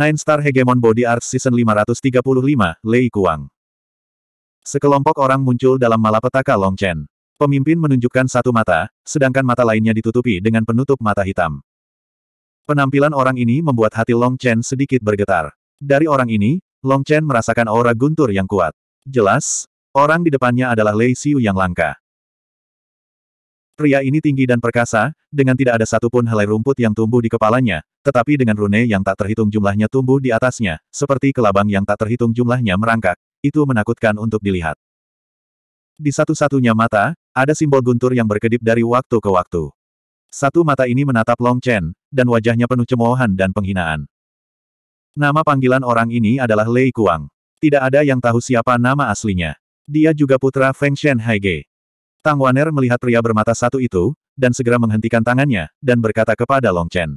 Nine Star Hegemon Body Art Season 535, Lei Kuang. Sekelompok orang muncul dalam malapetaka Long Chen. Pemimpin menunjukkan satu mata, sedangkan mata lainnya ditutupi dengan penutup mata hitam. Penampilan orang ini membuat hati Long Chen sedikit bergetar. Dari orang ini, Long Chen merasakan aura guntur yang kuat. Jelas, orang di depannya adalah Lei Xiu yang langka. Pria ini tinggi dan perkasa, dengan tidak ada satupun helai rumput yang tumbuh di kepalanya, tetapi dengan rune yang tak terhitung jumlahnya tumbuh di atasnya, seperti kelabang yang tak terhitung jumlahnya merangkak. Itu menakutkan untuk dilihat. Di satu-satunya mata, ada simbol guntur yang berkedip dari waktu ke waktu. Satu mata ini menatap Long Chen, dan wajahnya penuh cemoohan dan penghinaan. Nama panggilan orang ini adalah Lei Kuang. Tidak ada yang tahu siapa nama aslinya. Dia juga putra Feng Shen Haige. Tang Waner melihat pria bermata satu itu, dan segera menghentikan tangannya, dan berkata kepada Long Chen.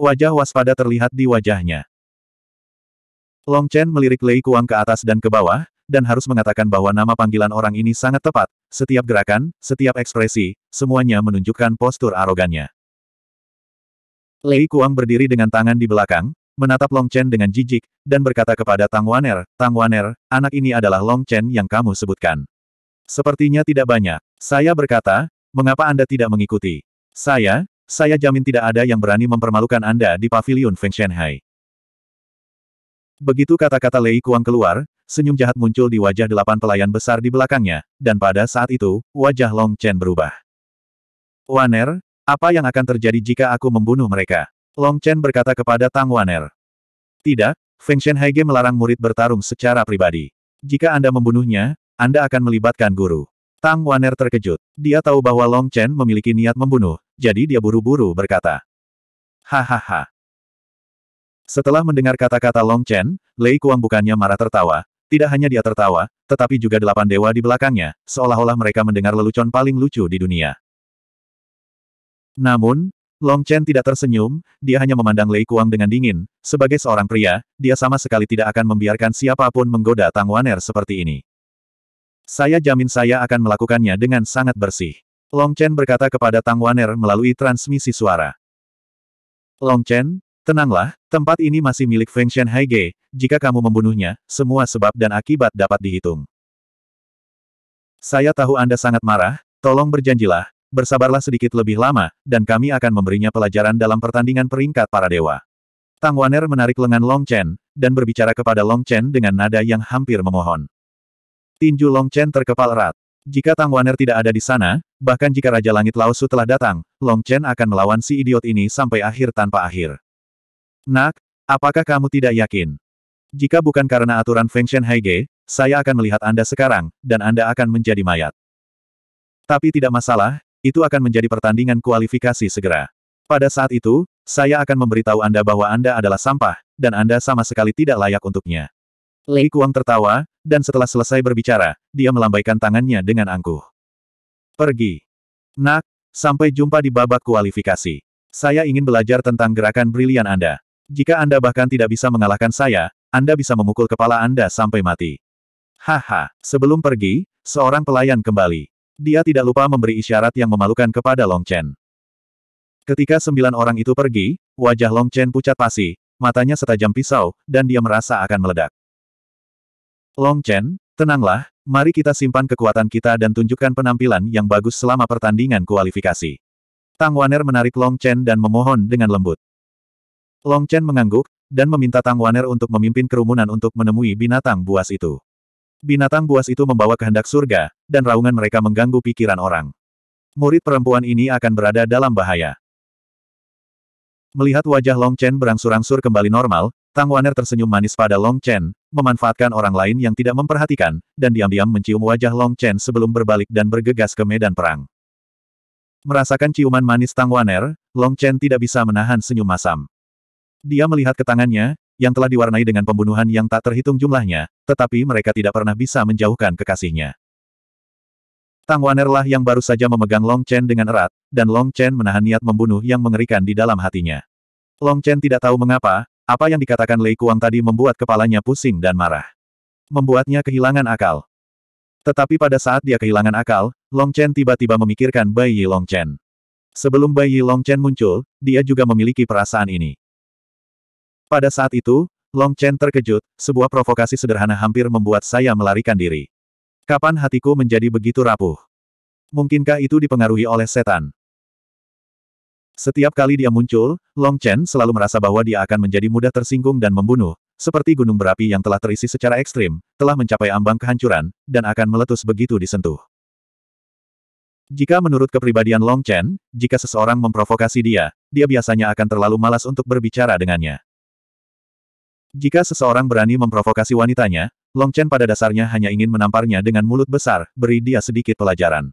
Wajah waspada terlihat di wajahnya. Long Chen melirik Lei Kuang ke atas dan ke bawah, dan harus mengatakan bahwa nama panggilan orang ini sangat tepat, setiap gerakan, setiap ekspresi, semuanya menunjukkan postur arogannya. Lei Kuang berdiri dengan tangan di belakang, menatap Long Chen dengan jijik, dan berkata kepada Tang Waner, Tang Waner, anak ini adalah Long Chen yang kamu sebutkan. Sepertinya tidak banyak. Saya berkata, mengapa Anda tidak mengikuti? Saya, saya jamin tidak ada yang berani mempermalukan Anda di pavilion Feng Shanghai. Begitu kata-kata Lei Kuang keluar, senyum jahat muncul di wajah delapan pelayan besar di belakangnya, dan pada saat itu, wajah Long Chen berubah. Waner, apa yang akan terjadi jika aku membunuh mereka? Long Chen berkata kepada Tang Waner. Tidak, Feng Shenhaige melarang murid bertarung secara pribadi. Jika Anda membunuhnya, Anda akan melibatkan guru. Tang Waner terkejut. Dia tahu bahwa Long Chen memiliki niat membunuh, jadi dia buru-buru berkata. Hahaha. Setelah mendengar kata-kata Long Chen, Lei Kuang bukannya marah tertawa. Tidak hanya dia tertawa, tetapi juga delapan dewa di belakangnya, seolah-olah mereka mendengar lelucon paling lucu di dunia. Namun, Long Chen tidak tersenyum, dia hanya memandang Lei Kuang dengan dingin. Sebagai seorang pria, dia sama sekali tidak akan membiarkan siapapun menggoda Tang Waner seperti ini. Saya jamin saya akan melakukannya dengan sangat bersih. Long Chen berkata kepada Tang Waner melalui transmisi suara. Long Chen, tenanglah, tempat ini masih milik Feng Shen Haige, jika kamu membunuhnya, semua sebab dan akibat dapat dihitung. Saya tahu Anda sangat marah, tolong berjanjilah, bersabarlah sedikit lebih lama, dan kami akan memberinya pelajaran dalam pertandingan peringkat para dewa. Tang Waner menarik lengan Long Chen, dan berbicara kepada Long Chen dengan nada yang hampir memohon. Tinju Long Chen terkepal erat. Jika Tang Waner tidak ada di sana, bahkan jika Raja Langit Laosu telah datang, Long Chen akan melawan si idiot ini sampai akhir tanpa akhir. Nak, apakah kamu tidak yakin? Jika bukan karena aturan Feng Shen Haige, saya akan melihat Anda sekarang, dan Anda akan menjadi mayat. Tapi tidak masalah, itu akan menjadi pertandingan kualifikasi segera. Pada saat itu, saya akan memberitahu Anda bahwa Anda adalah sampah, dan Anda sama sekali tidak layak untuknya. Li Kuang tertawa, dan setelah selesai berbicara, dia melambaikan tangannya dengan angkuh. Pergi. Nak, sampai jumpa di babak kualifikasi. Saya ingin belajar tentang gerakan brilian Anda. Jika Anda bahkan tidak bisa mengalahkan saya, Anda bisa memukul kepala Anda sampai mati. Haha, sebelum pergi, seorang pelayan kembali. Dia tidak lupa memberi isyarat yang memalukan kepada Long Chen. Ketika sembilan orang itu pergi, wajah Long Chen pucat pasi, matanya setajam pisau, dan dia merasa akan meledak. Long Chen, tenanglah, mari kita simpan kekuatan kita dan tunjukkan penampilan yang bagus selama pertandingan kualifikasi. Tang Waner menarik Long Chen dan memohon dengan lembut. Long Chen mengangguk, dan meminta Tang Waner untuk memimpin kerumunan untuk menemui binatang buas itu. Binatang buas itu membawa kehendak surga, dan raungan mereka mengganggu pikiran orang. Murid perempuan ini akan berada dalam bahaya. Melihat wajah Long Chen berangsur-angsur kembali normal, Tang Waner tersenyum manis pada Long Chen, memanfaatkan orang lain yang tidak memperhatikan, dan diam-diam mencium wajah Long Chen sebelum berbalik dan bergegas ke medan perang. Merasakan ciuman manis Tang Waner, Long Chen tidak bisa menahan senyum masam. Dia melihat ke tangannya, yang telah diwarnai dengan pembunuhan yang tak terhitung jumlahnya, tetapi mereka tidak pernah bisa menjauhkan kekasihnya. Tang lah yang baru saja memegang Long Chen dengan erat, dan Long Chen menahan niat membunuh yang mengerikan di dalam hatinya. Long Chen tidak tahu mengapa, apa yang dikatakan Lei Kuang tadi membuat kepalanya pusing dan marah. Membuatnya kehilangan akal. Tetapi pada saat dia kehilangan akal, Long Chen tiba-tiba memikirkan Bai Yi Long Chen. Sebelum Bai Yi Long Chen muncul, dia juga memiliki perasaan ini. Pada saat itu, Long Chen terkejut, sebuah provokasi sederhana hampir membuat saya melarikan diri. Kapan hatiku menjadi begitu rapuh? Mungkinkah itu dipengaruhi oleh setan? Setiap kali dia muncul, Long Chen selalu merasa bahwa dia akan menjadi mudah tersinggung dan membunuh, seperti gunung berapi yang telah terisi secara ekstrim, telah mencapai ambang kehancuran, dan akan meletus begitu disentuh. Jika menurut kepribadian Long Chen, jika seseorang memprovokasi dia, dia biasanya akan terlalu malas untuk berbicara dengannya. Jika seseorang berani memprovokasi wanitanya, Long Chen pada dasarnya hanya ingin menamparnya dengan mulut besar, beri dia sedikit pelajaran.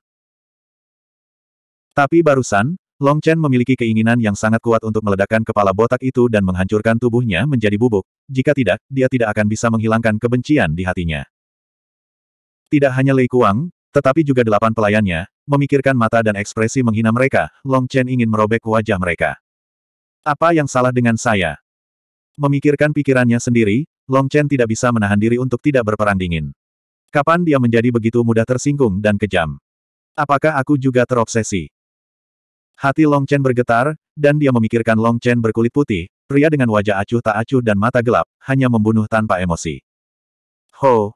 Tapi barusan, Long Chen memiliki keinginan yang sangat kuat untuk meledakkan kepala botak itu dan menghancurkan tubuhnya menjadi bubuk. Jika tidak, dia tidak akan bisa menghilangkan kebencian di hatinya. Tidak hanya Lei Kuang, tetapi juga delapan pelayannya, memikirkan mata dan ekspresi menghina mereka, Long Chen ingin merobek wajah mereka. Apa yang salah dengan saya? Memikirkan pikirannya sendiri, Long Chen tidak bisa menahan diri untuk tidak berperang dingin. Kapan dia menjadi begitu mudah tersinggung dan kejam? Apakah aku juga terobsesi? Hati Long Chen bergetar, dan dia memikirkan Long Chen berkulit putih, pria dengan wajah acuh tak acuh dan mata gelap, hanya membunuh tanpa emosi. Ho!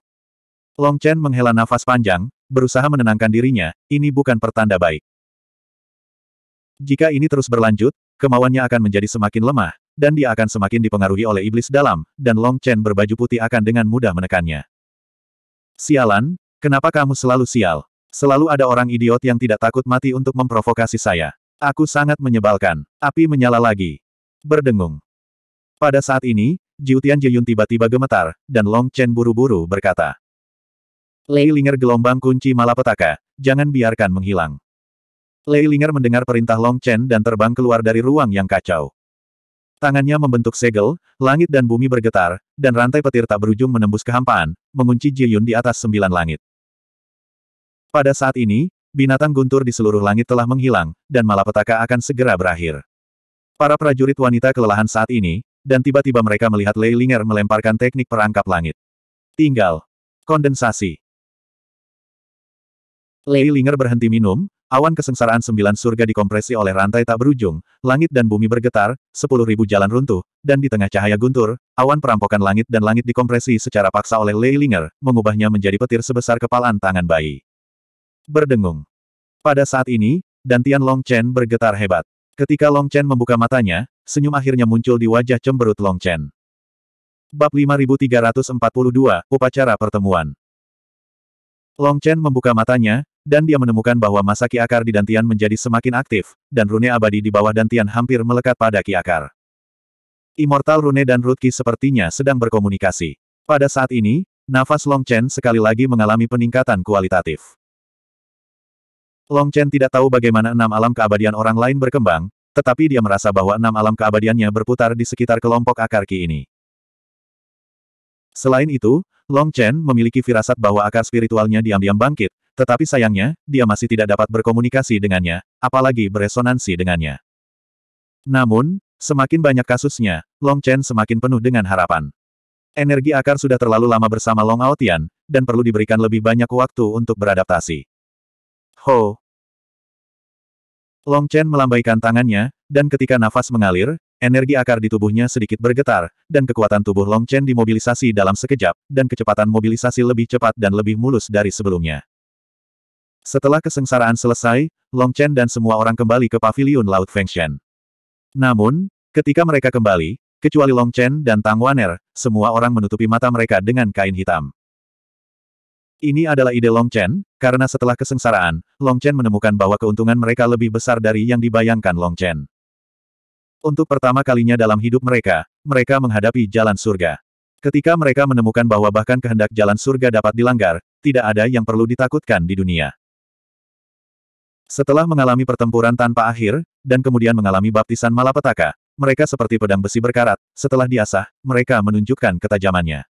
Long Chen menghela nafas panjang, berusaha menenangkan dirinya, ini bukan pertanda baik. Jika ini terus berlanjut, kemauannya akan menjadi semakin lemah, dan dia akan semakin dipengaruhi oleh iblis dalam, dan Long Chen berbaju putih akan dengan mudah menekannya. Sialan, kenapa kamu selalu sial? Selalu ada orang idiot yang tidak takut mati untuk memprovokasi saya. Aku sangat menyebalkan. Api menyala lagi. Berdengung. Pada saat ini, Jiutian Jiyun tiba-tiba gemetar, dan Long Chen buru-buru berkata. Lei Ling'er gelombang kunci malapetaka, jangan biarkan menghilang. Lei Ling'er mendengar perintah Long Chen dan terbang keluar dari ruang yang kacau. Tangannya membentuk segel, langit dan bumi bergetar, dan rantai petir tak berujung menembus kehampaan, mengunci Jiyun di atas sembilan langit. Pada saat ini, binatang guntur di seluruh langit telah menghilang, dan malapetaka akan segera berakhir. Para prajurit wanita kelelahan saat ini, dan tiba-tiba mereka melihat Lei Linger melemparkan teknik perangkap langit. Tinggal. Kondensasi. Lei Linger berhenti minum, awan kesengsaraan sembilan surga dikompresi oleh rantai tak berujung, langit dan bumi bergetar, sepuluh ribu jalan runtuh, dan di tengah cahaya guntur, awan perampokan langit dan langit dikompresi secara paksa oleh Lei Linger, mengubahnya menjadi petir sebesar kepalan tangan bayi berdengung. Pada saat ini, Dantian Long Chen bergetar hebat. Ketika Long Chen membuka matanya, senyum akhirnya muncul di wajah cemberut Long Chen. Bab 5342, Upacara Pertemuan Long Chen membuka matanya, dan dia menemukan bahwa masa Ki Akar di Dantian menjadi semakin aktif, dan rune abadi di bawah Dantian hampir melekat pada Ki Akar. Immortal Rune dan Rutki sepertinya sedang berkomunikasi. Pada saat ini, nafas Long Chen sekali lagi mengalami peningkatan kualitatif. Long Chen tidak tahu bagaimana enam alam keabadian orang lain berkembang, tetapi dia merasa bahwa enam alam keabadiannya berputar di sekitar kelompok akar Ki ini. Selain itu, Long Chen memiliki firasat bahwa akar spiritualnya diam-diam bangkit, tetapi sayangnya, dia masih tidak dapat berkomunikasi dengannya, apalagi beresonansi dengannya. Namun, semakin banyak kasusnya, Long Chen semakin penuh dengan harapan. Energi akar sudah terlalu lama bersama Long Aotian, dan perlu diberikan lebih banyak waktu untuk beradaptasi. Ho, Long Chen melambaikan tangannya, dan ketika nafas mengalir, energi akar di tubuhnya sedikit bergetar, dan kekuatan tubuh Long Chen dimobilisasi dalam sekejap, dan kecepatan mobilisasi lebih cepat dan lebih mulus dari sebelumnya. Setelah kesengsaraan selesai, Long Chen dan semua orang kembali ke paviliun Laut Fengshen. Namun, ketika mereka kembali, kecuali Long Chen dan Tang Waner, semua orang menutupi mata mereka dengan kain hitam. Ini adalah ide Long Chen, karena setelah kesengsaraan, Long Chen menemukan bahwa keuntungan mereka lebih besar dari yang dibayangkan Long Chen. Untuk pertama kalinya dalam hidup mereka, mereka menghadapi jalan surga. Ketika mereka menemukan bahwa bahkan kehendak jalan surga dapat dilanggar, tidak ada yang perlu ditakutkan di dunia. Setelah mengalami pertempuran tanpa akhir, dan kemudian mengalami baptisan malapetaka, mereka seperti pedang besi berkarat, setelah diasah, mereka menunjukkan ketajamannya.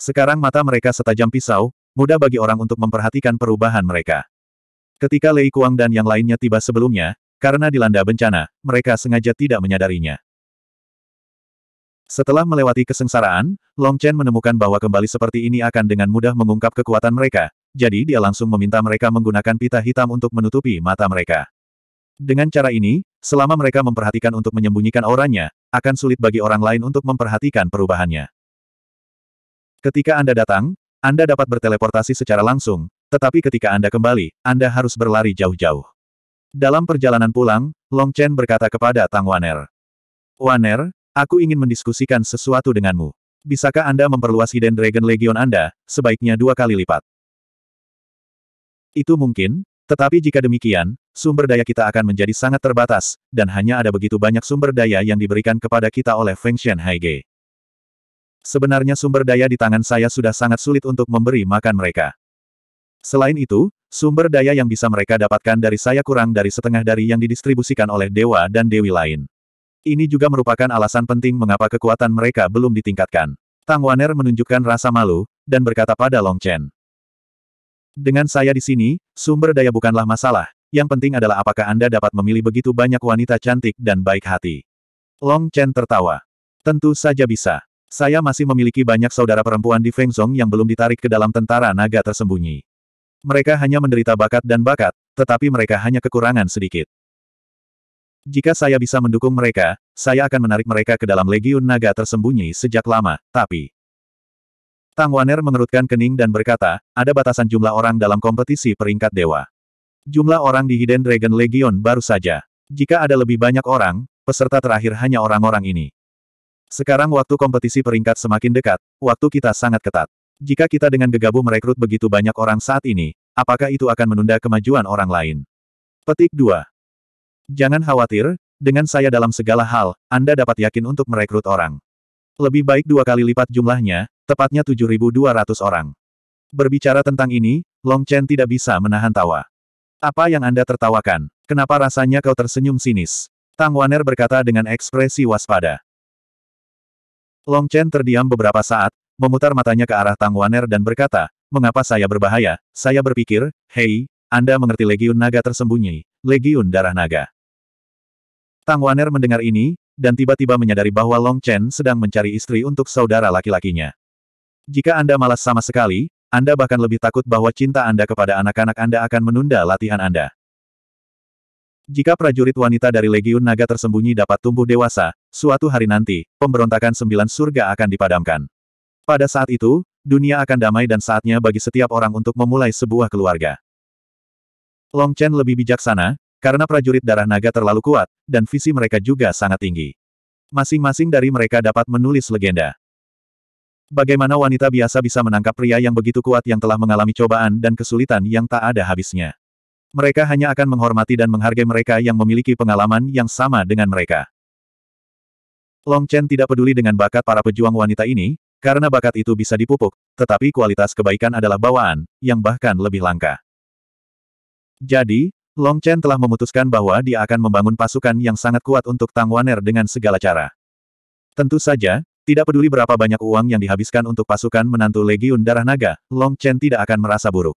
Sekarang mata mereka setajam pisau, mudah bagi orang untuk memperhatikan perubahan mereka. Ketika Lei Kuang dan yang lainnya tiba sebelumnya, karena dilanda bencana, mereka sengaja tidak menyadarinya. Setelah melewati kesengsaraan, Long Chen menemukan bahwa kembali seperti ini akan dengan mudah mengungkap kekuatan mereka, jadi dia langsung meminta mereka menggunakan pita hitam untuk menutupi mata mereka. Dengan cara ini, selama mereka memperhatikan untuk menyembunyikan auranya, akan sulit bagi orang lain untuk memperhatikan perubahannya. Ketika Anda datang, Anda dapat berteleportasi secara langsung, tetapi ketika Anda kembali, Anda harus berlari jauh-jauh. Dalam perjalanan pulang, Long Chen berkata kepada Tang Waner. Waner, aku ingin mendiskusikan sesuatu denganmu. Bisakah Anda memperluas Hidden Dragon Legion Anda, sebaiknya dua kali lipat? Itu mungkin, tetapi jika demikian, sumber daya kita akan menjadi sangat terbatas, dan hanya ada begitu banyak sumber daya yang diberikan kepada kita oleh Feng Shen Haige. Sebenarnya sumber daya di tangan saya sudah sangat sulit untuk memberi makan mereka. Selain itu, sumber daya yang bisa mereka dapatkan dari saya kurang dari setengah dari yang didistribusikan oleh dewa dan dewi lain. Ini juga merupakan alasan penting mengapa kekuatan mereka belum ditingkatkan. Tang Waner menunjukkan rasa malu, dan berkata pada Long Chen. Dengan saya di sini, sumber daya bukanlah masalah, yang penting adalah apakah Anda dapat memilih begitu banyak wanita cantik dan baik hati. Long Chen tertawa. Tentu saja bisa. Saya masih memiliki banyak saudara perempuan di Fengzong yang belum ditarik ke dalam tentara naga tersembunyi. Mereka hanya menderita bakat dan bakat, tetapi mereka hanya kekurangan sedikit. Jika saya bisa mendukung mereka, saya akan menarik mereka ke dalam legiun naga tersembunyi sejak lama, tapi... Tang Waner mengerutkan kening dan berkata, ada batasan jumlah orang dalam kompetisi peringkat dewa. Jumlah orang di Hidden Dragon Legion baru saja. Jika ada lebih banyak orang, peserta terakhir hanya orang-orang ini. Sekarang waktu kompetisi peringkat semakin dekat, waktu kita sangat ketat. Jika kita dengan gegabah merekrut begitu banyak orang saat ini, apakah itu akan menunda kemajuan orang lain? Petik 2. Jangan khawatir, dengan saya dalam segala hal, Anda dapat yakin untuk merekrut orang. Lebih baik dua kali lipat jumlahnya, tepatnya 7.200 orang. Berbicara tentang ini, Long Chen tidak bisa menahan tawa. Apa yang Anda tertawakan? Kenapa rasanya kau tersenyum sinis? Tang Waner berkata dengan ekspresi waspada. Long Chen terdiam beberapa saat, memutar matanya ke arah Tang Waner dan berkata, mengapa saya berbahaya? Saya berpikir, hei, Anda mengerti Legiun Naga tersembunyi, Legiun Darah Naga. Tang Waner mendengar ini, dan tiba-tiba menyadari bahwa Long Chen sedang mencari istri untuk saudara laki-lakinya. Jika Anda malas sama sekali, Anda bahkan lebih takut bahwa cinta Anda kepada anak-anak Anda akan menunda latihan Anda. Jika prajurit wanita dari Legiun Naga tersembunyi dapat tumbuh dewasa, suatu hari nanti, pemberontakan sembilan surga akan dipadamkan. Pada saat itu, dunia akan damai dan saatnya bagi setiap orang untuk memulai sebuah keluarga. Long Chen lebih bijaksana, karena prajurit darah naga terlalu kuat, dan visi mereka juga sangat tinggi. Masing-masing dari mereka dapat menulis legenda. Bagaimana wanita biasa bisa menangkap pria yang begitu kuat yang telah mengalami cobaan dan kesulitan yang tak ada habisnya? mereka hanya akan menghormati dan menghargai mereka yang memiliki pengalaman yang sama dengan mereka. Long Chen tidak peduli dengan bakat para pejuang wanita ini, karena bakat itu bisa dipupuk, tetapi kualitas kebaikan adalah bawaan, yang bahkan lebih langka. Jadi, Long Chen telah memutuskan bahwa dia akan membangun pasukan yang sangat kuat untuk Tang Waner dengan segala cara. Tentu saja, tidak peduli berapa banyak uang yang dihabiskan untuk pasukan menantu Legiun Darah Naga, Long Chen tidak akan merasa buruk.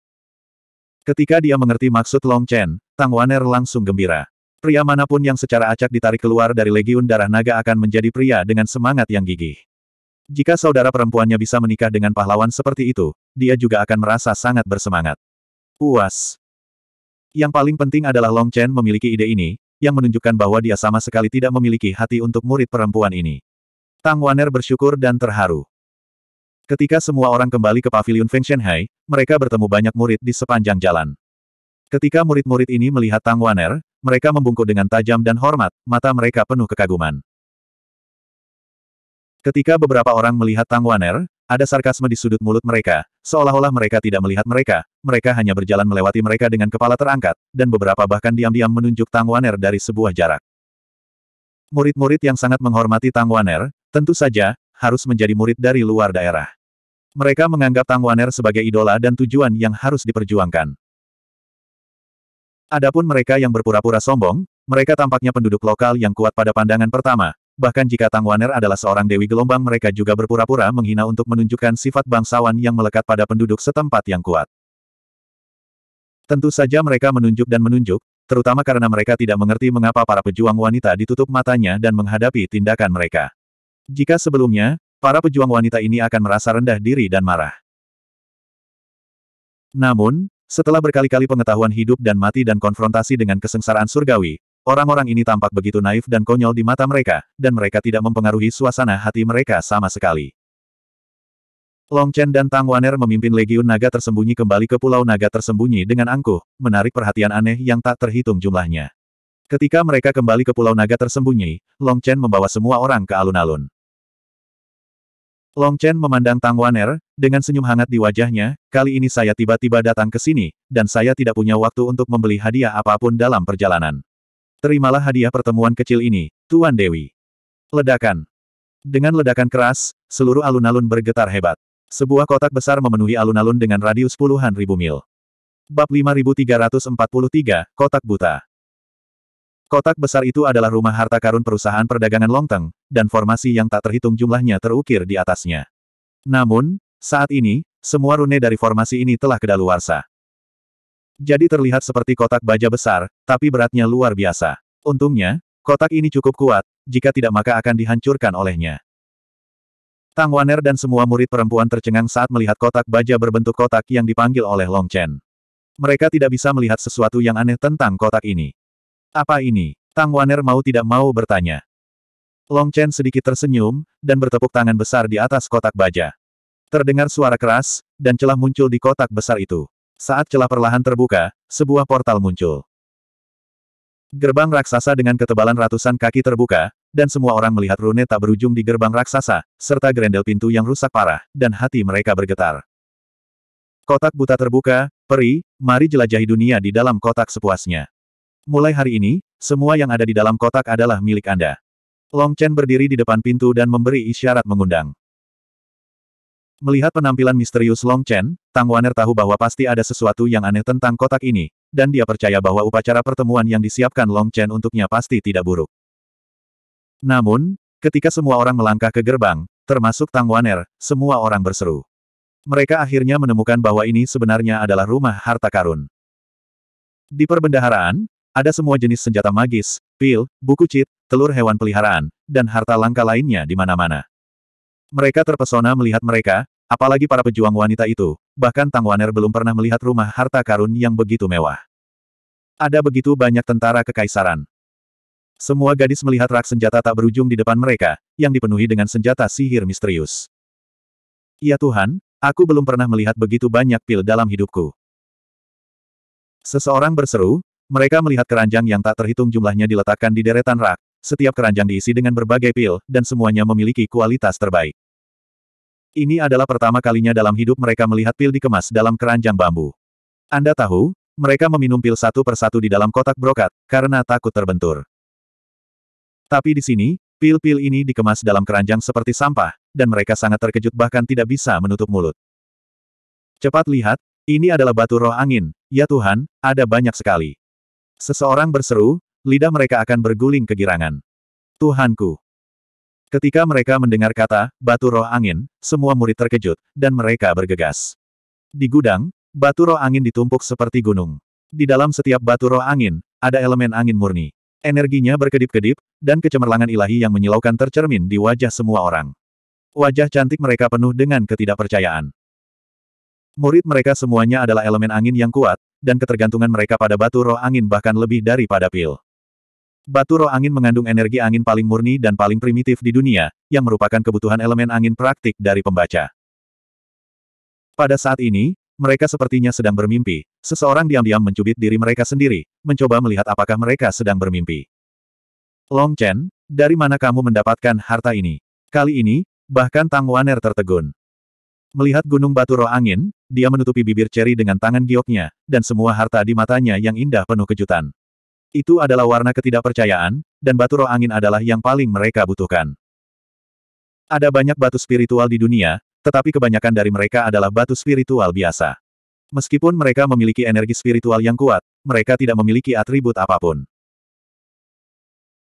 Ketika dia mengerti maksud Long Chen, Tang Waner langsung gembira. Pria manapun yang secara acak ditarik keluar dari Legiun Darah Naga akan menjadi pria dengan semangat yang gigih. Jika saudara perempuannya bisa menikah dengan pahlawan seperti itu, dia juga akan merasa sangat bersemangat. Puas. Yang paling penting adalah Long Chen memiliki ide ini, yang menunjukkan bahwa dia sama sekali tidak memiliki hati untuk murid perempuan ini. Tang Waner bersyukur dan terharu. Ketika semua orang kembali ke pavilion Feng Shenhai, mereka bertemu banyak murid di sepanjang jalan. Ketika murid-murid ini melihat Tang Waner, mereka membungkuk dengan tajam dan hormat, mata mereka penuh kekaguman. Ketika beberapa orang melihat Tang Waner, ada sarkasme di sudut mulut mereka, seolah-olah mereka tidak melihat mereka, mereka hanya berjalan melewati mereka dengan kepala terangkat, dan beberapa bahkan diam-diam menunjuk Tang Waner dari sebuah jarak. Murid-murid yang sangat menghormati Tang Waner, tentu saja, harus menjadi murid dari luar daerah. Mereka menganggap Tang Waner sebagai idola dan tujuan yang harus diperjuangkan. Adapun mereka yang berpura-pura sombong, mereka tampaknya penduduk lokal yang kuat pada pandangan pertama, bahkan jika Tang Waner adalah seorang dewi gelombang mereka juga berpura-pura menghina untuk menunjukkan sifat bangsawan yang melekat pada penduduk setempat yang kuat. Tentu saja mereka menunjuk dan menunjuk, terutama karena mereka tidak mengerti mengapa para pejuang wanita ditutup matanya dan menghadapi tindakan mereka. Jika sebelumnya, para pejuang wanita ini akan merasa rendah diri dan marah. Namun, setelah berkali-kali pengetahuan hidup dan mati dan konfrontasi dengan kesengsaraan surgawi, orang-orang ini tampak begitu naif dan konyol di mata mereka, dan mereka tidak mempengaruhi suasana hati mereka sama sekali. Long Chen dan Tang Waner memimpin Legiun Naga tersembunyi kembali ke Pulau Naga tersembunyi dengan angkuh, menarik perhatian aneh yang tak terhitung jumlahnya. Ketika mereka kembali ke Pulau Naga tersembunyi, Long Chen membawa semua orang ke alun-alun. Long Chen memandang Tang Waner, dengan senyum hangat di wajahnya, kali ini saya tiba-tiba datang ke sini, dan saya tidak punya waktu untuk membeli hadiah apapun dalam perjalanan. Terimalah hadiah pertemuan kecil ini, Tuan Dewi. Ledakan. Dengan ledakan keras, seluruh alun-alun bergetar hebat. Sebuah kotak besar memenuhi alun-alun dengan radius puluhan ribu mil. Bab 5343, Kotak Buta. Kotak besar itu adalah rumah harta karun perusahaan perdagangan Longteng, dan formasi yang tak terhitung jumlahnya terukir di atasnya. Namun, saat ini, semua rune dari formasi ini telah kedaluarsa. Jadi terlihat seperti kotak baja besar, tapi beratnya luar biasa. Untungnya, kotak ini cukup kuat, jika tidak maka akan dihancurkan olehnya. Tang Waner dan semua murid perempuan tercengang saat melihat kotak baja berbentuk kotak yang dipanggil oleh Long Chen. Mereka tidak bisa melihat sesuatu yang aneh tentang kotak ini. Apa ini? Tang Waner mau tidak mau bertanya. Long Chen sedikit tersenyum, dan bertepuk tangan besar di atas kotak baja. Terdengar suara keras, dan celah muncul di kotak besar itu. Saat celah perlahan terbuka, sebuah portal muncul. Gerbang raksasa dengan ketebalan ratusan kaki terbuka, dan semua orang melihat rune tak berujung di gerbang raksasa, serta gerendel pintu yang rusak parah, dan hati mereka bergetar. Kotak buta terbuka, peri, mari jelajahi dunia di dalam kotak sepuasnya. Mulai hari ini, semua yang ada di dalam kotak adalah milik Anda. Long Chen berdiri di depan pintu dan memberi isyarat mengundang. Melihat penampilan misterius Long Chen, Tang Waner tahu bahwa pasti ada sesuatu yang aneh tentang kotak ini, dan dia percaya bahwa upacara pertemuan yang disiapkan Long Chen untuknya pasti tidak buruk. Namun, ketika semua orang melangkah ke gerbang, termasuk Tang Waner, semua orang berseru. Mereka akhirnya menemukan bahwa ini sebenarnya adalah rumah harta karun. Di perbendaharaan, ada semua jenis senjata magis, pil, buku cit, telur hewan peliharaan, dan harta langka lainnya di mana-mana. Mereka terpesona melihat mereka, apalagi para pejuang wanita itu, bahkan Tang Waner belum pernah melihat rumah harta karun yang begitu mewah. Ada begitu banyak tentara kekaisaran. Semua gadis melihat rak senjata tak berujung di depan mereka, yang dipenuhi dengan senjata sihir misterius. Ya Tuhan, aku belum pernah melihat begitu banyak pil dalam hidupku. Seseorang berseru, mereka melihat keranjang yang tak terhitung jumlahnya diletakkan di deretan rak, setiap keranjang diisi dengan berbagai pil, dan semuanya memiliki kualitas terbaik. Ini adalah pertama kalinya dalam hidup mereka melihat pil dikemas dalam keranjang bambu. Anda tahu, mereka meminum pil satu persatu di dalam kotak brokat, karena takut terbentur. Tapi di sini, pil-pil ini dikemas dalam keranjang seperti sampah, dan mereka sangat terkejut bahkan tidak bisa menutup mulut. Cepat lihat, ini adalah batu roh angin, ya Tuhan, ada banyak sekali. Seseorang berseru, lidah mereka akan berguling kegirangan. Tuhanku! Ketika mereka mendengar kata, batu roh angin, semua murid terkejut, dan mereka bergegas. Di gudang, batu roh angin ditumpuk seperti gunung. Di dalam setiap batu roh angin, ada elemen angin murni. Energinya berkedip-kedip, dan kecemerlangan ilahi yang menyilaukan tercermin di wajah semua orang. Wajah cantik mereka penuh dengan ketidakpercayaan. Murid mereka semuanya adalah elemen angin yang kuat, dan ketergantungan mereka pada batu roh angin bahkan lebih daripada pil. Batu roh angin mengandung energi angin paling murni dan paling primitif di dunia, yang merupakan kebutuhan elemen angin praktik dari pembaca. Pada saat ini, mereka sepertinya sedang bermimpi. Seseorang diam-diam mencubit diri mereka sendiri, mencoba melihat apakah mereka sedang bermimpi. Long Chen, dari mana kamu mendapatkan harta ini? Kali ini, bahkan Tang Waner tertegun. Melihat gunung batu roh angin, dia menutupi bibir ceri dengan tangan gioknya, dan semua harta di matanya yang indah penuh kejutan. Itu adalah warna ketidakpercayaan, dan batu roh angin adalah yang paling mereka butuhkan. Ada banyak batu spiritual di dunia, tetapi kebanyakan dari mereka adalah batu spiritual biasa. Meskipun mereka memiliki energi spiritual yang kuat, mereka tidak memiliki atribut apapun.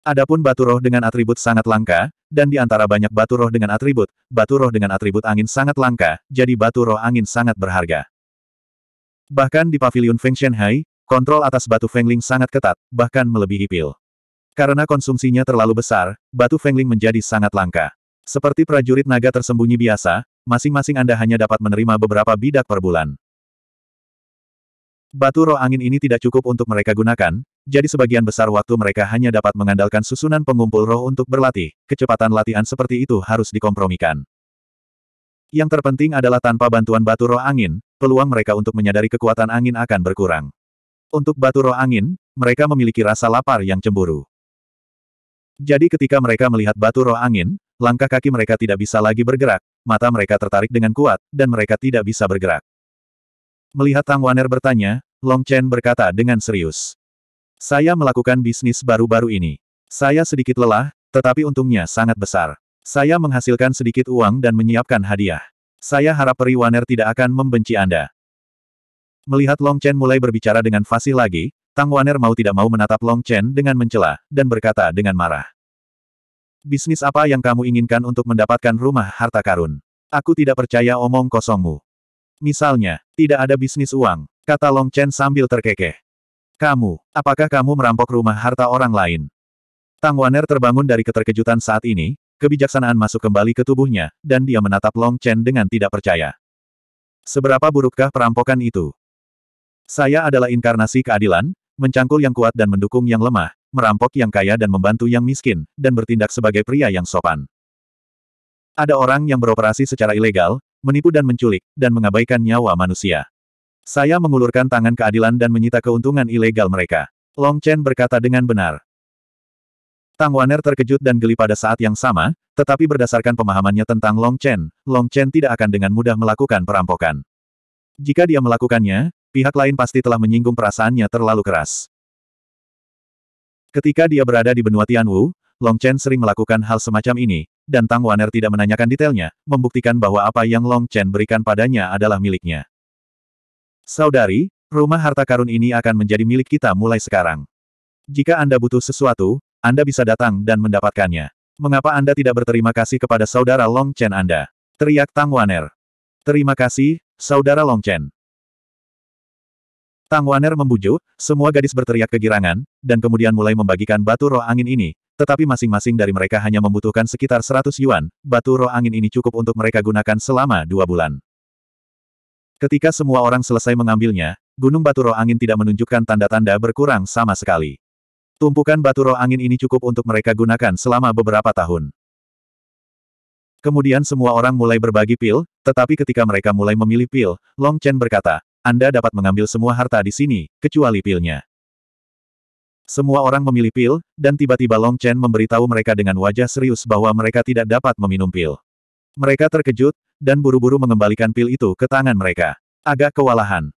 Adapun batu roh dengan atribut sangat langka, dan di antara banyak batu roh dengan atribut, batu roh dengan atribut angin sangat langka, jadi batu roh angin sangat berharga. Bahkan di pavilion Feng Shenhai, kontrol atas batu Fengling sangat ketat, bahkan melebihi pil. Karena konsumsinya terlalu besar, batu Fengling menjadi sangat langka. Seperti prajurit naga tersembunyi biasa, masing-masing Anda hanya dapat menerima beberapa bidak per bulan. Batu roh angin ini tidak cukup untuk mereka gunakan, jadi sebagian besar waktu mereka hanya dapat mengandalkan susunan pengumpul roh untuk berlatih. Kecepatan latihan seperti itu harus dikompromikan. Yang terpenting adalah tanpa bantuan batu roh angin, peluang mereka untuk menyadari kekuatan angin akan berkurang. Untuk batu roh angin, mereka memiliki rasa lapar yang cemburu. Jadi ketika mereka melihat batu roh angin, langkah kaki mereka tidak bisa lagi bergerak, mata mereka tertarik dengan kuat, dan mereka tidak bisa bergerak. Melihat Tang Waner bertanya, Long Chen berkata dengan serius. Saya melakukan bisnis baru-baru ini. Saya sedikit lelah, tetapi untungnya sangat besar. Saya menghasilkan sedikit uang dan menyiapkan hadiah. Saya harap Peri Waner tidak akan membenci Anda. Melihat Long Chen mulai berbicara dengan fasih lagi, Tang Waner mau tidak mau menatap Long Chen dengan mencela, dan berkata dengan marah. Bisnis apa yang kamu inginkan untuk mendapatkan rumah harta karun? Aku tidak percaya omong kosongmu. Misalnya, tidak ada bisnis uang, kata Long Chen sambil terkekeh. Kamu, apakah kamu merampok rumah harta orang lain? Tang Waner terbangun dari keterkejutan saat ini, kebijaksanaan masuk kembali ke tubuhnya, dan dia menatap Long Chen dengan tidak percaya. Seberapa burukkah perampokan itu? Saya adalah inkarnasi keadilan, mencangkul yang kuat dan mendukung yang lemah, merampok yang kaya dan membantu yang miskin, dan bertindak sebagai pria yang sopan. Ada orang yang beroperasi secara ilegal, menipu dan menculik, dan mengabaikan nyawa manusia. Saya mengulurkan tangan keadilan dan menyita keuntungan ilegal mereka. Long Chen berkata dengan benar. Tang Waner terkejut dan geli pada saat yang sama, tetapi berdasarkan pemahamannya tentang Long Chen, Long Chen tidak akan dengan mudah melakukan perampokan. Jika dia melakukannya, pihak lain pasti telah menyinggung perasaannya terlalu keras. Ketika dia berada di benua Tianwu, Long Chen sering melakukan hal semacam ini, dan Tang Waner tidak menanyakan detailnya, membuktikan bahwa apa yang Long Chen berikan padanya adalah miliknya. Saudari, rumah harta karun ini akan menjadi milik kita mulai sekarang. Jika Anda butuh sesuatu, Anda bisa datang dan mendapatkannya. Mengapa Anda tidak berterima kasih kepada saudara Long Chen Anda? Teriak Tang Waner. Terima kasih, saudara Long Chen. Tang Waner membujuk, semua gadis berteriak kegirangan, dan kemudian mulai membagikan batu roh angin ini, tetapi masing-masing dari mereka hanya membutuhkan sekitar 100 yuan, batu roh angin ini cukup untuk mereka gunakan selama dua bulan. Ketika semua orang selesai mengambilnya, gunung batu roh angin tidak menunjukkan tanda-tanda berkurang sama sekali. Tumpukan batu roh angin ini cukup untuk mereka gunakan selama beberapa tahun. Kemudian semua orang mulai berbagi pil, tetapi ketika mereka mulai memilih pil, Long Chen berkata, anda dapat mengambil semua harta di sini, kecuali pilnya. Semua orang memilih pil, dan tiba-tiba Long Chen memberitahu mereka dengan wajah serius bahwa mereka tidak dapat meminum pil. Mereka terkejut, dan buru-buru mengembalikan pil itu ke tangan mereka. Agak kewalahan.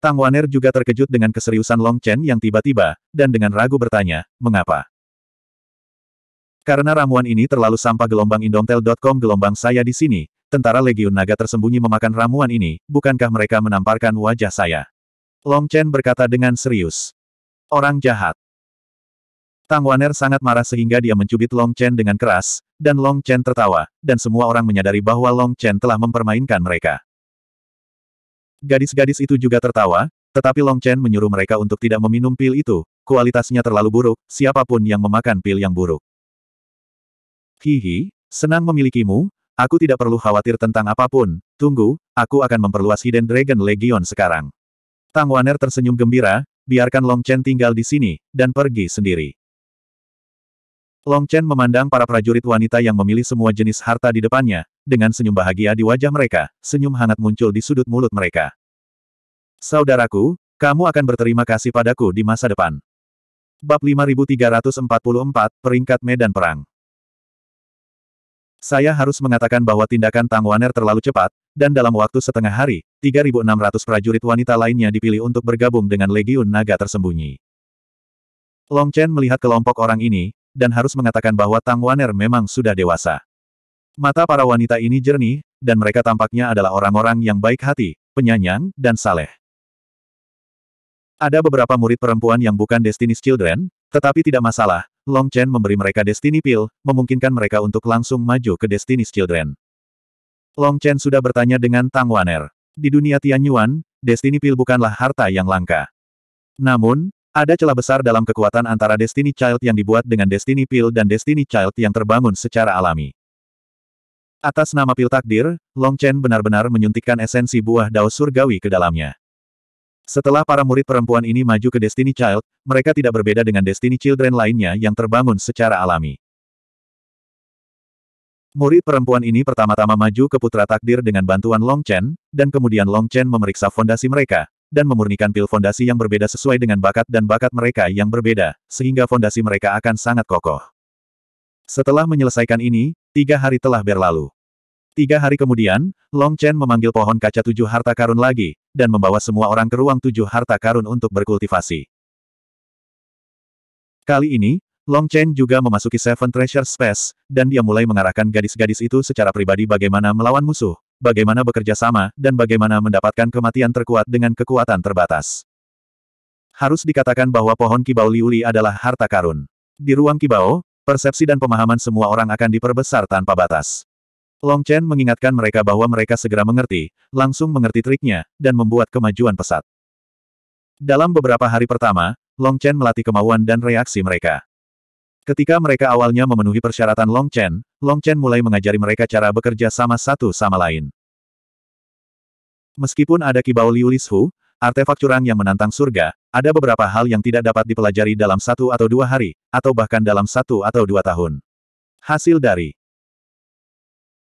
Tang Waner juga terkejut dengan keseriusan Long Chen yang tiba-tiba, dan dengan ragu bertanya, mengapa? Karena ramuan ini terlalu sampah gelombang indomtel.com gelombang saya di sini, tentara Legiun Naga tersembunyi memakan ramuan ini, bukankah mereka menamparkan wajah saya? Long Chen berkata dengan serius. Orang jahat. Tang Waner sangat marah sehingga dia mencubit Long Chen dengan keras, dan Long Chen tertawa, dan semua orang menyadari bahwa Long Chen telah mempermainkan mereka. Gadis-gadis itu juga tertawa, tetapi Long Chen menyuruh mereka untuk tidak meminum pil itu, kualitasnya terlalu buruk, siapapun yang memakan pil yang buruk. Hihi, senang memilikimu, Aku tidak perlu khawatir tentang apapun, tunggu, aku akan memperluas Hidden Dragon Legion sekarang. Tang Waner tersenyum gembira, biarkan Long Chen tinggal di sini, dan pergi sendiri. Long Chen memandang para prajurit wanita yang memilih semua jenis harta di depannya, dengan senyum bahagia di wajah mereka, senyum hangat muncul di sudut mulut mereka. Saudaraku, kamu akan berterima kasih padaku di masa depan. Bab 5344, Peringkat Medan Perang saya harus mengatakan bahwa tindakan Tang Waner terlalu cepat, dan dalam waktu setengah hari, 3.600 prajurit wanita lainnya dipilih untuk bergabung dengan Legiun Naga tersembunyi. Long Chen melihat kelompok orang ini, dan harus mengatakan bahwa Tang Waner memang sudah dewasa. Mata para wanita ini jernih, dan mereka tampaknya adalah orang-orang yang baik hati, penyanyang, dan saleh. Ada beberapa murid perempuan yang bukan Destiny's Children, tetapi tidak masalah, Long Chen memberi mereka Destiny Pill, memungkinkan mereka untuk langsung maju ke Destiny's Children. Long Chen sudah bertanya dengan Tang Waner. Di dunia Tianyuan, Destiny Pill bukanlah harta yang langka. Namun, ada celah besar dalam kekuatan antara Destiny Child yang dibuat dengan Destiny Pill dan Destiny Child yang terbangun secara alami. Atas nama pil takdir, Long Chen benar-benar menyuntikkan esensi buah dao surgawi ke dalamnya. Setelah para murid perempuan ini maju ke Destiny Child, mereka tidak berbeda dengan Destiny Children lainnya yang terbangun secara alami. Murid perempuan ini pertama-tama maju ke Putra Takdir dengan bantuan Long Chen, dan kemudian Long Chen memeriksa fondasi mereka, dan memurnikan pil fondasi yang berbeda sesuai dengan bakat dan bakat mereka yang berbeda, sehingga fondasi mereka akan sangat kokoh. Setelah menyelesaikan ini, tiga hari telah berlalu. Tiga hari kemudian, Long Chen memanggil pohon kaca tujuh harta karun lagi, dan membawa semua orang ke ruang tujuh harta karun untuk berkultivasi. Kali ini, Long Chen juga memasuki Seven Treasure Space, dan dia mulai mengarahkan gadis-gadis itu secara pribadi bagaimana melawan musuh, bagaimana bekerja sama, dan bagaimana mendapatkan kematian terkuat dengan kekuatan terbatas. Harus dikatakan bahwa pohon kibau liuli adalah harta karun. Di ruang kibau, persepsi dan pemahaman semua orang akan diperbesar tanpa batas. Long Chen mengingatkan mereka bahwa mereka segera mengerti, langsung mengerti triknya, dan membuat kemajuan pesat. Dalam beberapa hari pertama, Long Chen melatih kemauan dan reaksi mereka. Ketika mereka awalnya memenuhi persyaratan Long Chen, Long Chen mulai mengajari mereka cara bekerja sama satu sama lain. Meskipun ada kibau Liu Lishu, artefak curang yang menantang surga, ada beberapa hal yang tidak dapat dipelajari dalam satu atau dua hari, atau bahkan dalam satu atau dua tahun. Hasil dari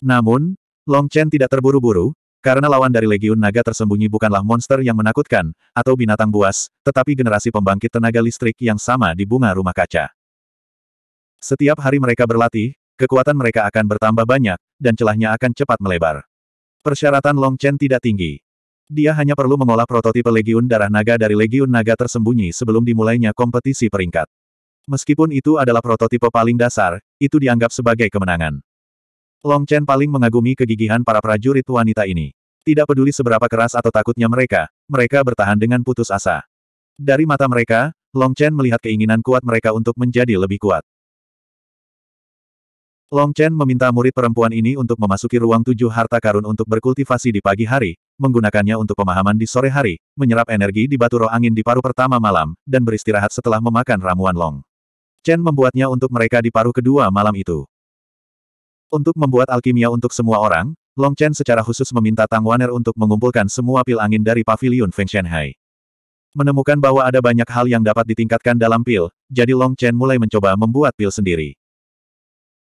namun, Long Chen tidak terburu-buru, karena lawan dari Legiun Naga tersembunyi bukanlah monster yang menakutkan, atau binatang buas, tetapi generasi pembangkit tenaga listrik yang sama di bunga rumah kaca. Setiap hari mereka berlatih, kekuatan mereka akan bertambah banyak, dan celahnya akan cepat melebar. Persyaratan Long Chen tidak tinggi. Dia hanya perlu mengolah prototipe Legiun Darah Naga dari Legiun Naga tersembunyi sebelum dimulainya kompetisi peringkat. Meskipun itu adalah prototipe paling dasar, itu dianggap sebagai kemenangan. Long Chen paling mengagumi kegigihan para prajurit wanita ini. Tidak peduli seberapa keras atau takutnya mereka, mereka bertahan dengan putus asa. Dari mata mereka, Long Chen melihat keinginan kuat mereka untuk menjadi lebih kuat. Long Chen meminta murid perempuan ini untuk memasuki ruang tujuh harta karun untuk berkultivasi di pagi hari, menggunakannya untuk pemahaman di sore hari, menyerap energi di batu roh angin di paruh pertama malam, dan beristirahat setelah memakan ramuan Long. Chen membuatnya untuk mereka di paruh kedua malam itu. Untuk membuat alkimia untuk semua orang, Long Chen secara khusus meminta Tang Waner untuk mengumpulkan semua pil angin dari pavilion Feng Shanhai. Menemukan bahwa ada banyak hal yang dapat ditingkatkan dalam pil, jadi Long Chen mulai mencoba membuat pil sendiri.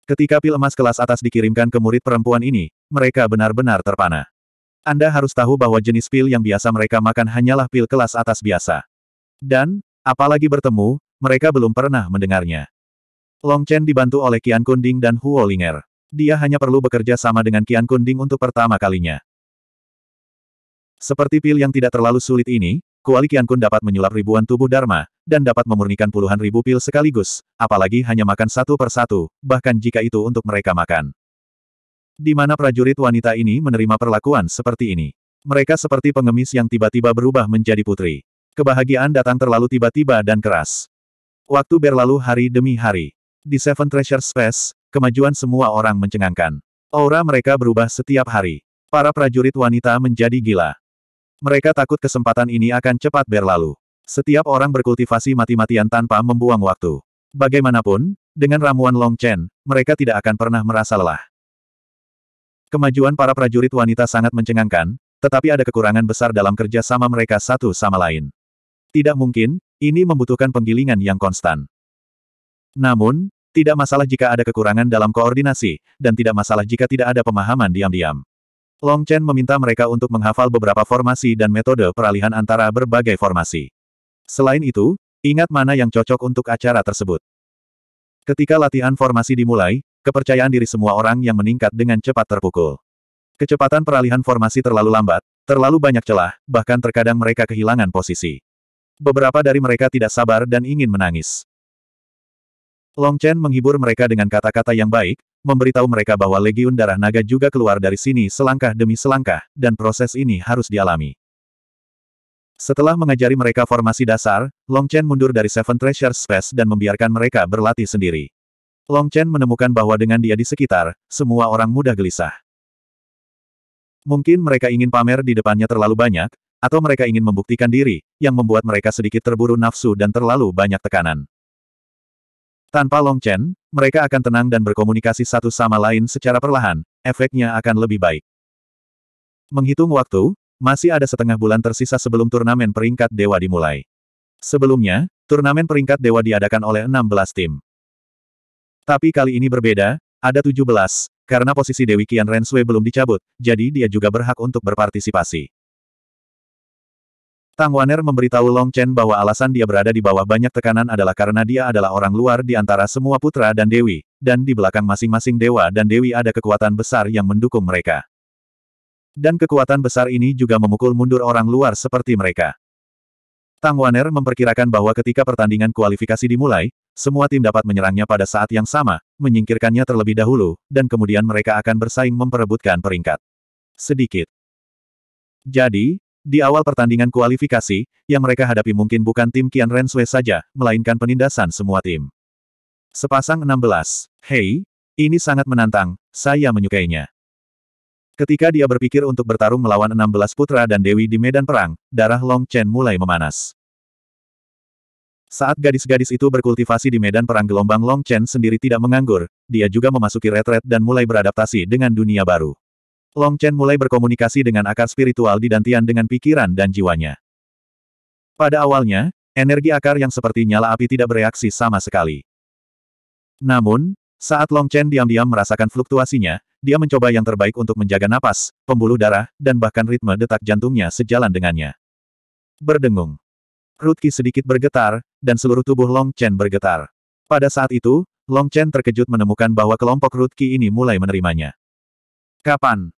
Ketika pil emas kelas atas dikirimkan ke murid perempuan ini, mereka benar-benar terpana. Anda harus tahu bahwa jenis pil yang biasa mereka makan hanyalah pil kelas atas biasa. Dan, apalagi bertemu, mereka belum pernah mendengarnya. Long Chen dibantu oleh Qian Kunding dan Huo Linger. Dia hanya perlu bekerja sama dengan Kian Kunding untuk pertama kalinya. Seperti pil yang tidak terlalu sulit ini, kuali Kian Kun dapat menyulap ribuan tubuh Dharma, dan dapat memurnikan puluhan ribu pil sekaligus, apalagi hanya makan satu per satu, bahkan jika itu untuk mereka makan. Di mana prajurit wanita ini menerima perlakuan seperti ini. Mereka seperti pengemis yang tiba-tiba berubah menjadi putri. Kebahagiaan datang terlalu tiba-tiba dan keras. Waktu berlalu hari demi hari. Di Seven Treasure Space, kemajuan semua orang mencengangkan. Aura mereka berubah setiap hari. Para prajurit wanita menjadi gila. Mereka takut kesempatan ini akan cepat berlalu. Setiap orang berkultivasi mati-matian tanpa membuang waktu. Bagaimanapun, dengan ramuan Long Chen, mereka tidak akan pernah merasa lelah. Kemajuan para prajurit wanita sangat mencengangkan, tetapi ada kekurangan besar dalam kerja sama mereka satu sama lain. Tidak mungkin, ini membutuhkan penggilingan yang konstan. Namun, tidak masalah jika ada kekurangan dalam koordinasi, dan tidak masalah jika tidak ada pemahaman diam-diam. Long Chen meminta mereka untuk menghafal beberapa formasi dan metode peralihan antara berbagai formasi. Selain itu, ingat mana yang cocok untuk acara tersebut. Ketika latihan formasi dimulai, kepercayaan diri semua orang yang meningkat dengan cepat terpukul. Kecepatan peralihan formasi terlalu lambat, terlalu banyak celah, bahkan terkadang mereka kehilangan posisi. Beberapa dari mereka tidak sabar dan ingin menangis. Long Chen menghibur mereka dengan kata-kata yang baik, memberitahu mereka bahwa Legiun Darah Naga juga keluar dari sini selangkah demi selangkah, dan proses ini harus dialami. Setelah mengajari mereka formasi dasar, Long Chen mundur dari Seven Treasure Space dan membiarkan mereka berlatih sendiri. Long Chen menemukan bahwa dengan dia di sekitar, semua orang mudah gelisah. Mungkin mereka ingin pamer di depannya terlalu banyak, atau mereka ingin membuktikan diri, yang membuat mereka sedikit terburu nafsu dan terlalu banyak tekanan. Tanpa Long Chen, mereka akan tenang dan berkomunikasi satu sama lain secara perlahan, efeknya akan lebih baik. Menghitung waktu, masih ada setengah bulan tersisa sebelum turnamen peringkat dewa dimulai. Sebelumnya, turnamen peringkat dewa diadakan oleh 16 tim. Tapi kali ini berbeda, ada 17, karena posisi Dewi Qian Sui belum dicabut, jadi dia juga berhak untuk berpartisipasi. Tang Waner memberitahu Long Chen bahwa alasan dia berada di bawah banyak tekanan adalah karena dia adalah orang luar di antara semua putra dan dewi, dan di belakang masing-masing dewa dan dewi ada kekuatan besar yang mendukung mereka. Dan kekuatan besar ini juga memukul mundur orang luar seperti mereka. Tang Waner memperkirakan bahwa ketika pertandingan kualifikasi dimulai, semua tim dapat menyerangnya pada saat yang sama, menyingkirkannya terlebih dahulu, dan kemudian mereka akan bersaing memperebutkan peringkat. Sedikit. Jadi, di awal pertandingan kualifikasi, yang mereka hadapi mungkin bukan tim Qian Ren Sui saja, melainkan penindasan semua tim. Sepasang 16. Hei, ini sangat menantang, saya menyukainya. Ketika dia berpikir untuk bertarung melawan 16 putra dan dewi di medan perang, darah Long Chen mulai memanas. Saat gadis-gadis itu berkultivasi di medan perang gelombang Long Chen sendiri tidak menganggur, dia juga memasuki retret dan mulai beradaptasi dengan dunia baru. Long Chen mulai berkomunikasi dengan akar spiritual di Dantian dengan pikiran dan jiwanya. Pada awalnya, energi akar yang seperti nyala api tidak bereaksi sama sekali. Namun, saat Long Chen diam-diam merasakan fluktuasinya, dia mencoba yang terbaik untuk menjaga napas, pembuluh darah, dan bahkan ritme detak jantungnya sejalan dengannya. Berdengung. Rutki sedikit bergetar, dan seluruh tubuh Long Chen bergetar. Pada saat itu, Long Chen terkejut menemukan bahwa kelompok Rutki ini mulai menerimanya. Kapan?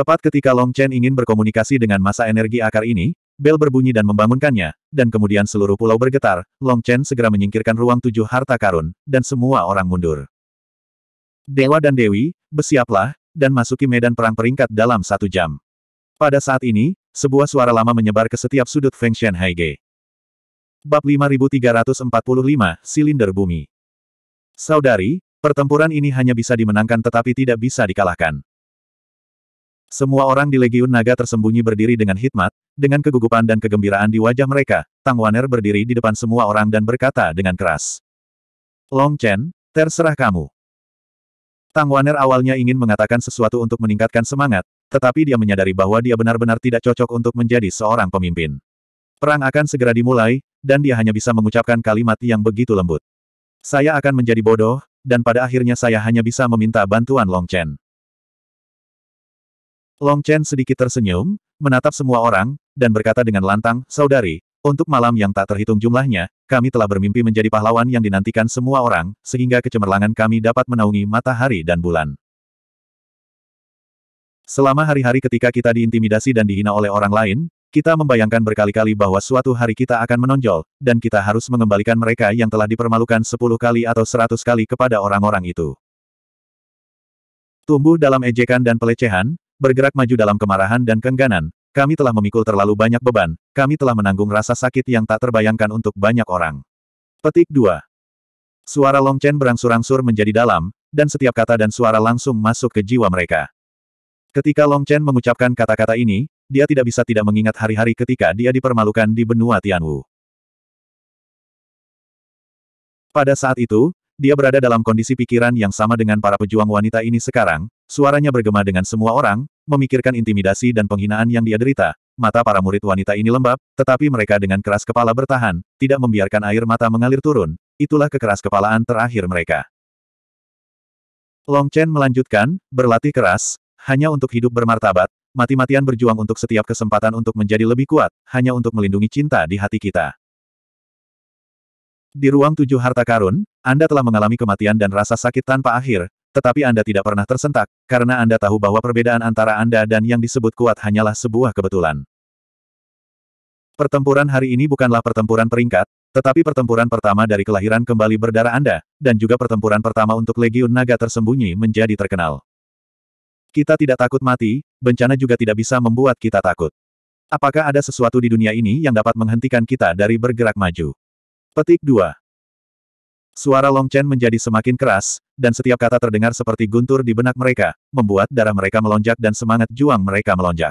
Tepat ketika Long Chen ingin berkomunikasi dengan masa energi akar ini, bel berbunyi dan membangunkannya, dan kemudian seluruh pulau bergetar, Long Chen segera menyingkirkan ruang tujuh harta karun, dan semua orang mundur. Dewa dan Dewi, bersiaplah, dan masuki medan perang peringkat dalam satu jam. Pada saat ini, sebuah suara lama menyebar ke setiap sudut Feng Shen Haige. Bab 5345, Silinder Bumi Saudari, pertempuran ini hanya bisa dimenangkan tetapi tidak bisa dikalahkan. Semua orang di Legiun Naga tersembunyi berdiri dengan hikmat, dengan kegugupan dan kegembiraan di wajah mereka, Tang Waner berdiri di depan semua orang dan berkata dengan keras. Long Chen, terserah kamu. Tang Waner awalnya ingin mengatakan sesuatu untuk meningkatkan semangat, tetapi dia menyadari bahwa dia benar-benar tidak cocok untuk menjadi seorang pemimpin. Perang akan segera dimulai, dan dia hanya bisa mengucapkan kalimat yang begitu lembut. Saya akan menjadi bodoh, dan pada akhirnya saya hanya bisa meminta bantuan Long Chen. Long Chen sedikit tersenyum, menatap semua orang, dan berkata dengan lantang, Saudari, untuk malam yang tak terhitung jumlahnya, kami telah bermimpi menjadi pahlawan yang dinantikan semua orang, sehingga kecemerlangan kami dapat menaungi matahari dan bulan. Selama hari-hari ketika kita diintimidasi dan dihina oleh orang lain, kita membayangkan berkali-kali bahwa suatu hari kita akan menonjol, dan kita harus mengembalikan mereka yang telah dipermalukan sepuluh kali atau seratus kali kepada orang-orang itu. Tumbuh dalam ejekan dan pelecehan, bergerak maju dalam kemarahan dan kengganan, kami telah memikul terlalu banyak beban, kami telah menanggung rasa sakit yang tak terbayangkan untuk banyak orang. Petik 2. Suara Long Chen berangsur-angsur menjadi dalam, dan setiap kata dan suara langsung masuk ke jiwa mereka. Ketika Long Chen mengucapkan kata-kata ini, dia tidak bisa tidak mengingat hari-hari ketika dia dipermalukan di benua Tianwu. Pada saat itu, dia berada dalam kondisi pikiran yang sama dengan para pejuang wanita ini sekarang, suaranya bergema dengan semua orang, memikirkan intimidasi dan penghinaan yang dia derita. Mata para murid wanita ini lembab, tetapi mereka dengan keras kepala bertahan, tidak membiarkan air mata mengalir turun, itulah kekeras kepalaan terakhir mereka. Long Chen melanjutkan, berlatih keras, hanya untuk hidup bermartabat, mati-matian berjuang untuk setiap kesempatan untuk menjadi lebih kuat, hanya untuk melindungi cinta di hati kita. Di ruang tujuh harta karun, Anda telah mengalami kematian dan rasa sakit tanpa akhir, tetapi Anda tidak pernah tersentak, karena Anda tahu bahwa perbedaan antara Anda dan yang disebut kuat hanyalah sebuah kebetulan. Pertempuran hari ini bukanlah pertempuran peringkat, tetapi pertempuran pertama dari kelahiran kembali berdarah Anda, dan juga pertempuran pertama untuk Legiun Naga tersembunyi menjadi terkenal. Kita tidak takut mati, bencana juga tidak bisa membuat kita takut. Apakah ada sesuatu di dunia ini yang dapat menghentikan kita dari bergerak maju? Petik 2. Suara Long Chen menjadi semakin keras, dan setiap kata terdengar seperti guntur di benak mereka, membuat darah mereka melonjak dan semangat juang mereka melonjak.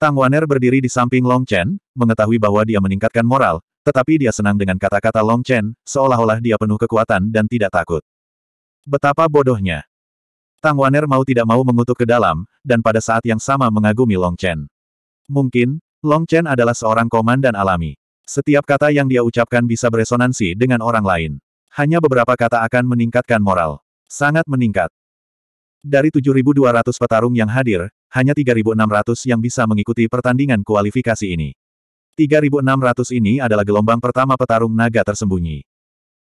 Tang Waner berdiri di samping Long Chen, mengetahui bahwa dia meningkatkan moral, tetapi dia senang dengan kata-kata Long Chen, seolah-olah dia penuh kekuatan dan tidak takut. Betapa bodohnya. Tang Waner mau tidak mau mengutuk ke dalam, dan pada saat yang sama mengagumi Long Chen. Mungkin, Long Chen adalah seorang komandan alami. Setiap kata yang dia ucapkan bisa beresonansi dengan orang lain. Hanya beberapa kata akan meningkatkan moral. Sangat meningkat. Dari 7.200 petarung yang hadir, hanya 3.600 yang bisa mengikuti pertandingan kualifikasi ini. 3.600 ini adalah gelombang pertama petarung naga tersembunyi.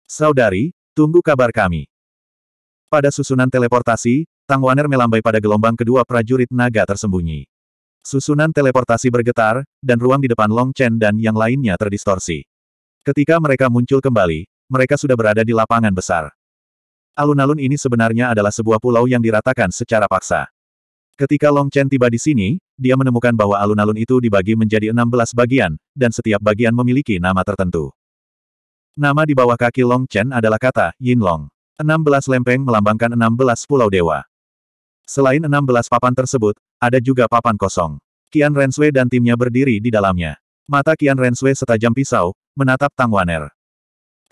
Saudari, tunggu kabar kami. Pada susunan teleportasi, Tang Waner melambai pada gelombang kedua prajurit naga tersembunyi. Susunan teleportasi bergetar, dan ruang di depan Long Chen dan yang lainnya terdistorsi. Ketika mereka muncul kembali, mereka sudah berada di lapangan besar. Alun-alun ini sebenarnya adalah sebuah pulau yang diratakan secara paksa. Ketika Long Chen tiba di sini, dia menemukan bahwa alun-alun itu dibagi menjadi 16 bagian, dan setiap bagian memiliki nama tertentu. Nama di bawah kaki Long Chen adalah kata Yin Long. 16 lempeng melambangkan 16 pulau dewa. Selain 16 papan tersebut, ada juga papan kosong. Ren Renswe dan timnya berdiri di dalamnya. Mata Ren Renswe setajam pisau, menatap Tang Waner.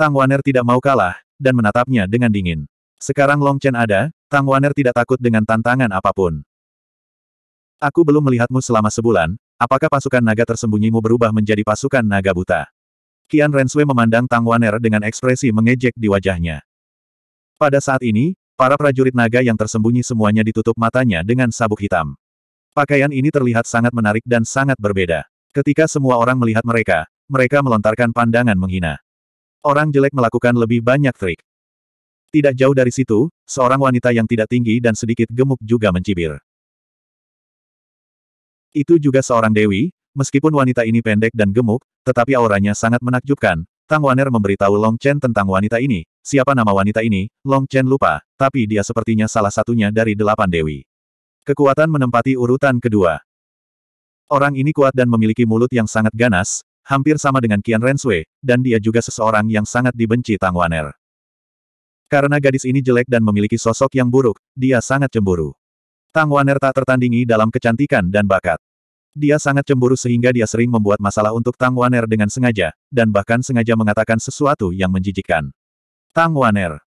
Tang Waner tidak mau kalah, dan menatapnya dengan dingin. Sekarang Long Chen ada, Tang Waner tidak takut dengan tantangan apapun. Aku belum melihatmu selama sebulan, apakah pasukan naga tersembunyimu berubah menjadi pasukan naga buta? Ren Renswe memandang Tang Waner dengan ekspresi mengejek di wajahnya. Pada saat ini, Para prajurit naga yang tersembunyi semuanya ditutup matanya dengan sabuk hitam. Pakaian ini terlihat sangat menarik dan sangat berbeda. Ketika semua orang melihat mereka, mereka melontarkan pandangan menghina. Orang jelek melakukan lebih banyak trik. Tidak jauh dari situ, seorang wanita yang tidak tinggi dan sedikit gemuk juga mencibir. Itu juga seorang dewi, meskipun wanita ini pendek dan gemuk, tetapi auranya sangat menakjubkan, Tang Waner memberitahu Long Chen tentang wanita ini, siapa nama wanita ini, Long Chen lupa, tapi dia sepertinya salah satunya dari delapan dewi. Kekuatan menempati urutan kedua. Orang ini kuat dan memiliki mulut yang sangat ganas, hampir sama dengan Qian Sui, dan dia juga seseorang yang sangat dibenci Tang Waner. Karena gadis ini jelek dan memiliki sosok yang buruk, dia sangat cemburu. Tang Waner tak tertandingi dalam kecantikan dan bakat. Dia sangat cemburu sehingga dia sering membuat masalah untuk Tang Waner dengan sengaja, dan bahkan sengaja mengatakan sesuatu yang menjijikkan. Tang Waner.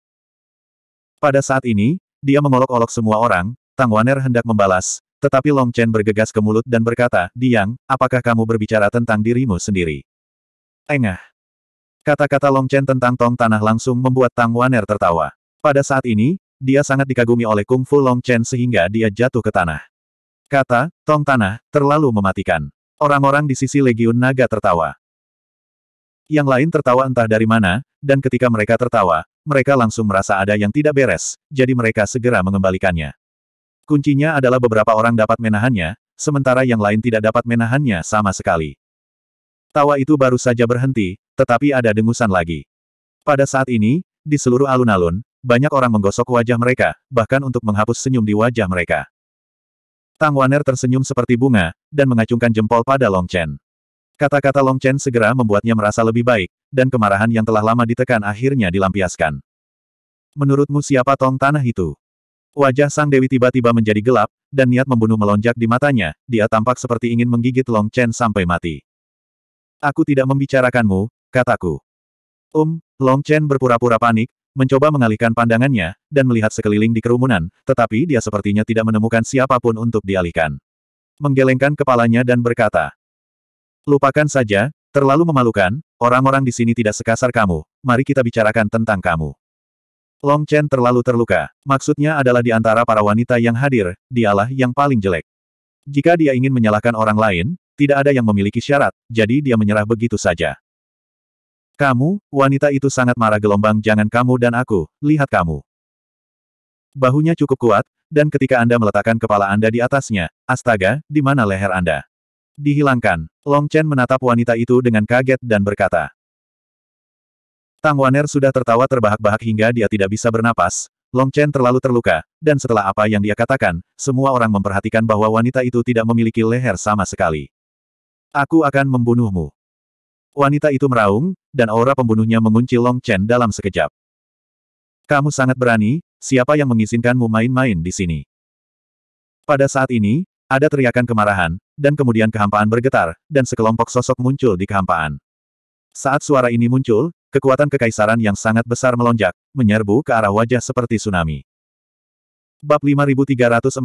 Pada saat ini, dia mengolok-olok semua orang, Tang Waner hendak membalas, tetapi Long Chen bergegas ke mulut dan berkata, Diang, apakah kamu berbicara tentang dirimu sendiri? Engah. Kata-kata Long Chen tentang tong tanah langsung membuat Tang Waner tertawa. Pada saat ini, dia sangat dikagumi oleh kungfu Long Chen sehingga dia jatuh ke tanah. Kata, tong tanah, terlalu mematikan. Orang-orang di sisi Legiun Naga tertawa. Yang lain tertawa entah dari mana, dan ketika mereka tertawa, mereka langsung merasa ada yang tidak beres, jadi mereka segera mengembalikannya. Kuncinya adalah beberapa orang dapat menahannya, sementara yang lain tidak dapat menahannya sama sekali. Tawa itu baru saja berhenti, tetapi ada dengusan lagi. Pada saat ini, di seluruh alun-alun, banyak orang menggosok wajah mereka, bahkan untuk menghapus senyum di wajah mereka. Tang Waner tersenyum seperti bunga, dan mengacungkan jempol pada Long Chen. Kata-kata Long Chen segera membuatnya merasa lebih baik, dan kemarahan yang telah lama ditekan akhirnya dilampiaskan. Menurutmu siapa tong tanah itu? Wajah Sang Dewi tiba-tiba menjadi gelap, dan niat membunuh melonjak di matanya, dia tampak seperti ingin menggigit Long Chen sampai mati. Aku tidak membicarakanmu, kataku. Um, Long Chen berpura-pura panik, mencoba mengalihkan pandangannya, dan melihat sekeliling di kerumunan, tetapi dia sepertinya tidak menemukan siapapun untuk dialihkan. Menggelengkan kepalanya dan berkata, Lupakan saja, terlalu memalukan, orang-orang di sini tidak sekasar kamu, mari kita bicarakan tentang kamu. Long Chen terlalu terluka, maksudnya adalah di antara para wanita yang hadir, dialah yang paling jelek. Jika dia ingin menyalahkan orang lain, tidak ada yang memiliki syarat, jadi dia menyerah begitu saja. Kamu, wanita itu sangat marah gelombang jangan kamu dan aku, lihat kamu. Bahunya cukup kuat, dan ketika Anda meletakkan kepala Anda di atasnya, astaga, di mana leher Anda? Dihilangkan, Long Chen menatap wanita itu dengan kaget dan berkata. Tang Waner sudah tertawa terbahak-bahak hingga dia tidak bisa bernapas, Long Chen terlalu terluka, dan setelah apa yang dia katakan, semua orang memperhatikan bahwa wanita itu tidak memiliki leher sama sekali. Aku akan membunuhmu. Wanita itu meraung, dan aura pembunuhnya mengunci Long Chen dalam sekejap. Kamu sangat berani, siapa yang mengizinkanmu main-main di sini? Pada saat ini, ada teriakan kemarahan, dan kemudian kehampaan bergetar, dan sekelompok sosok muncul di kehampaan. Saat suara ini muncul, kekuatan kekaisaran yang sangat besar melonjak, menyerbu ke arah wajah seperti tsunami. Bab 5346,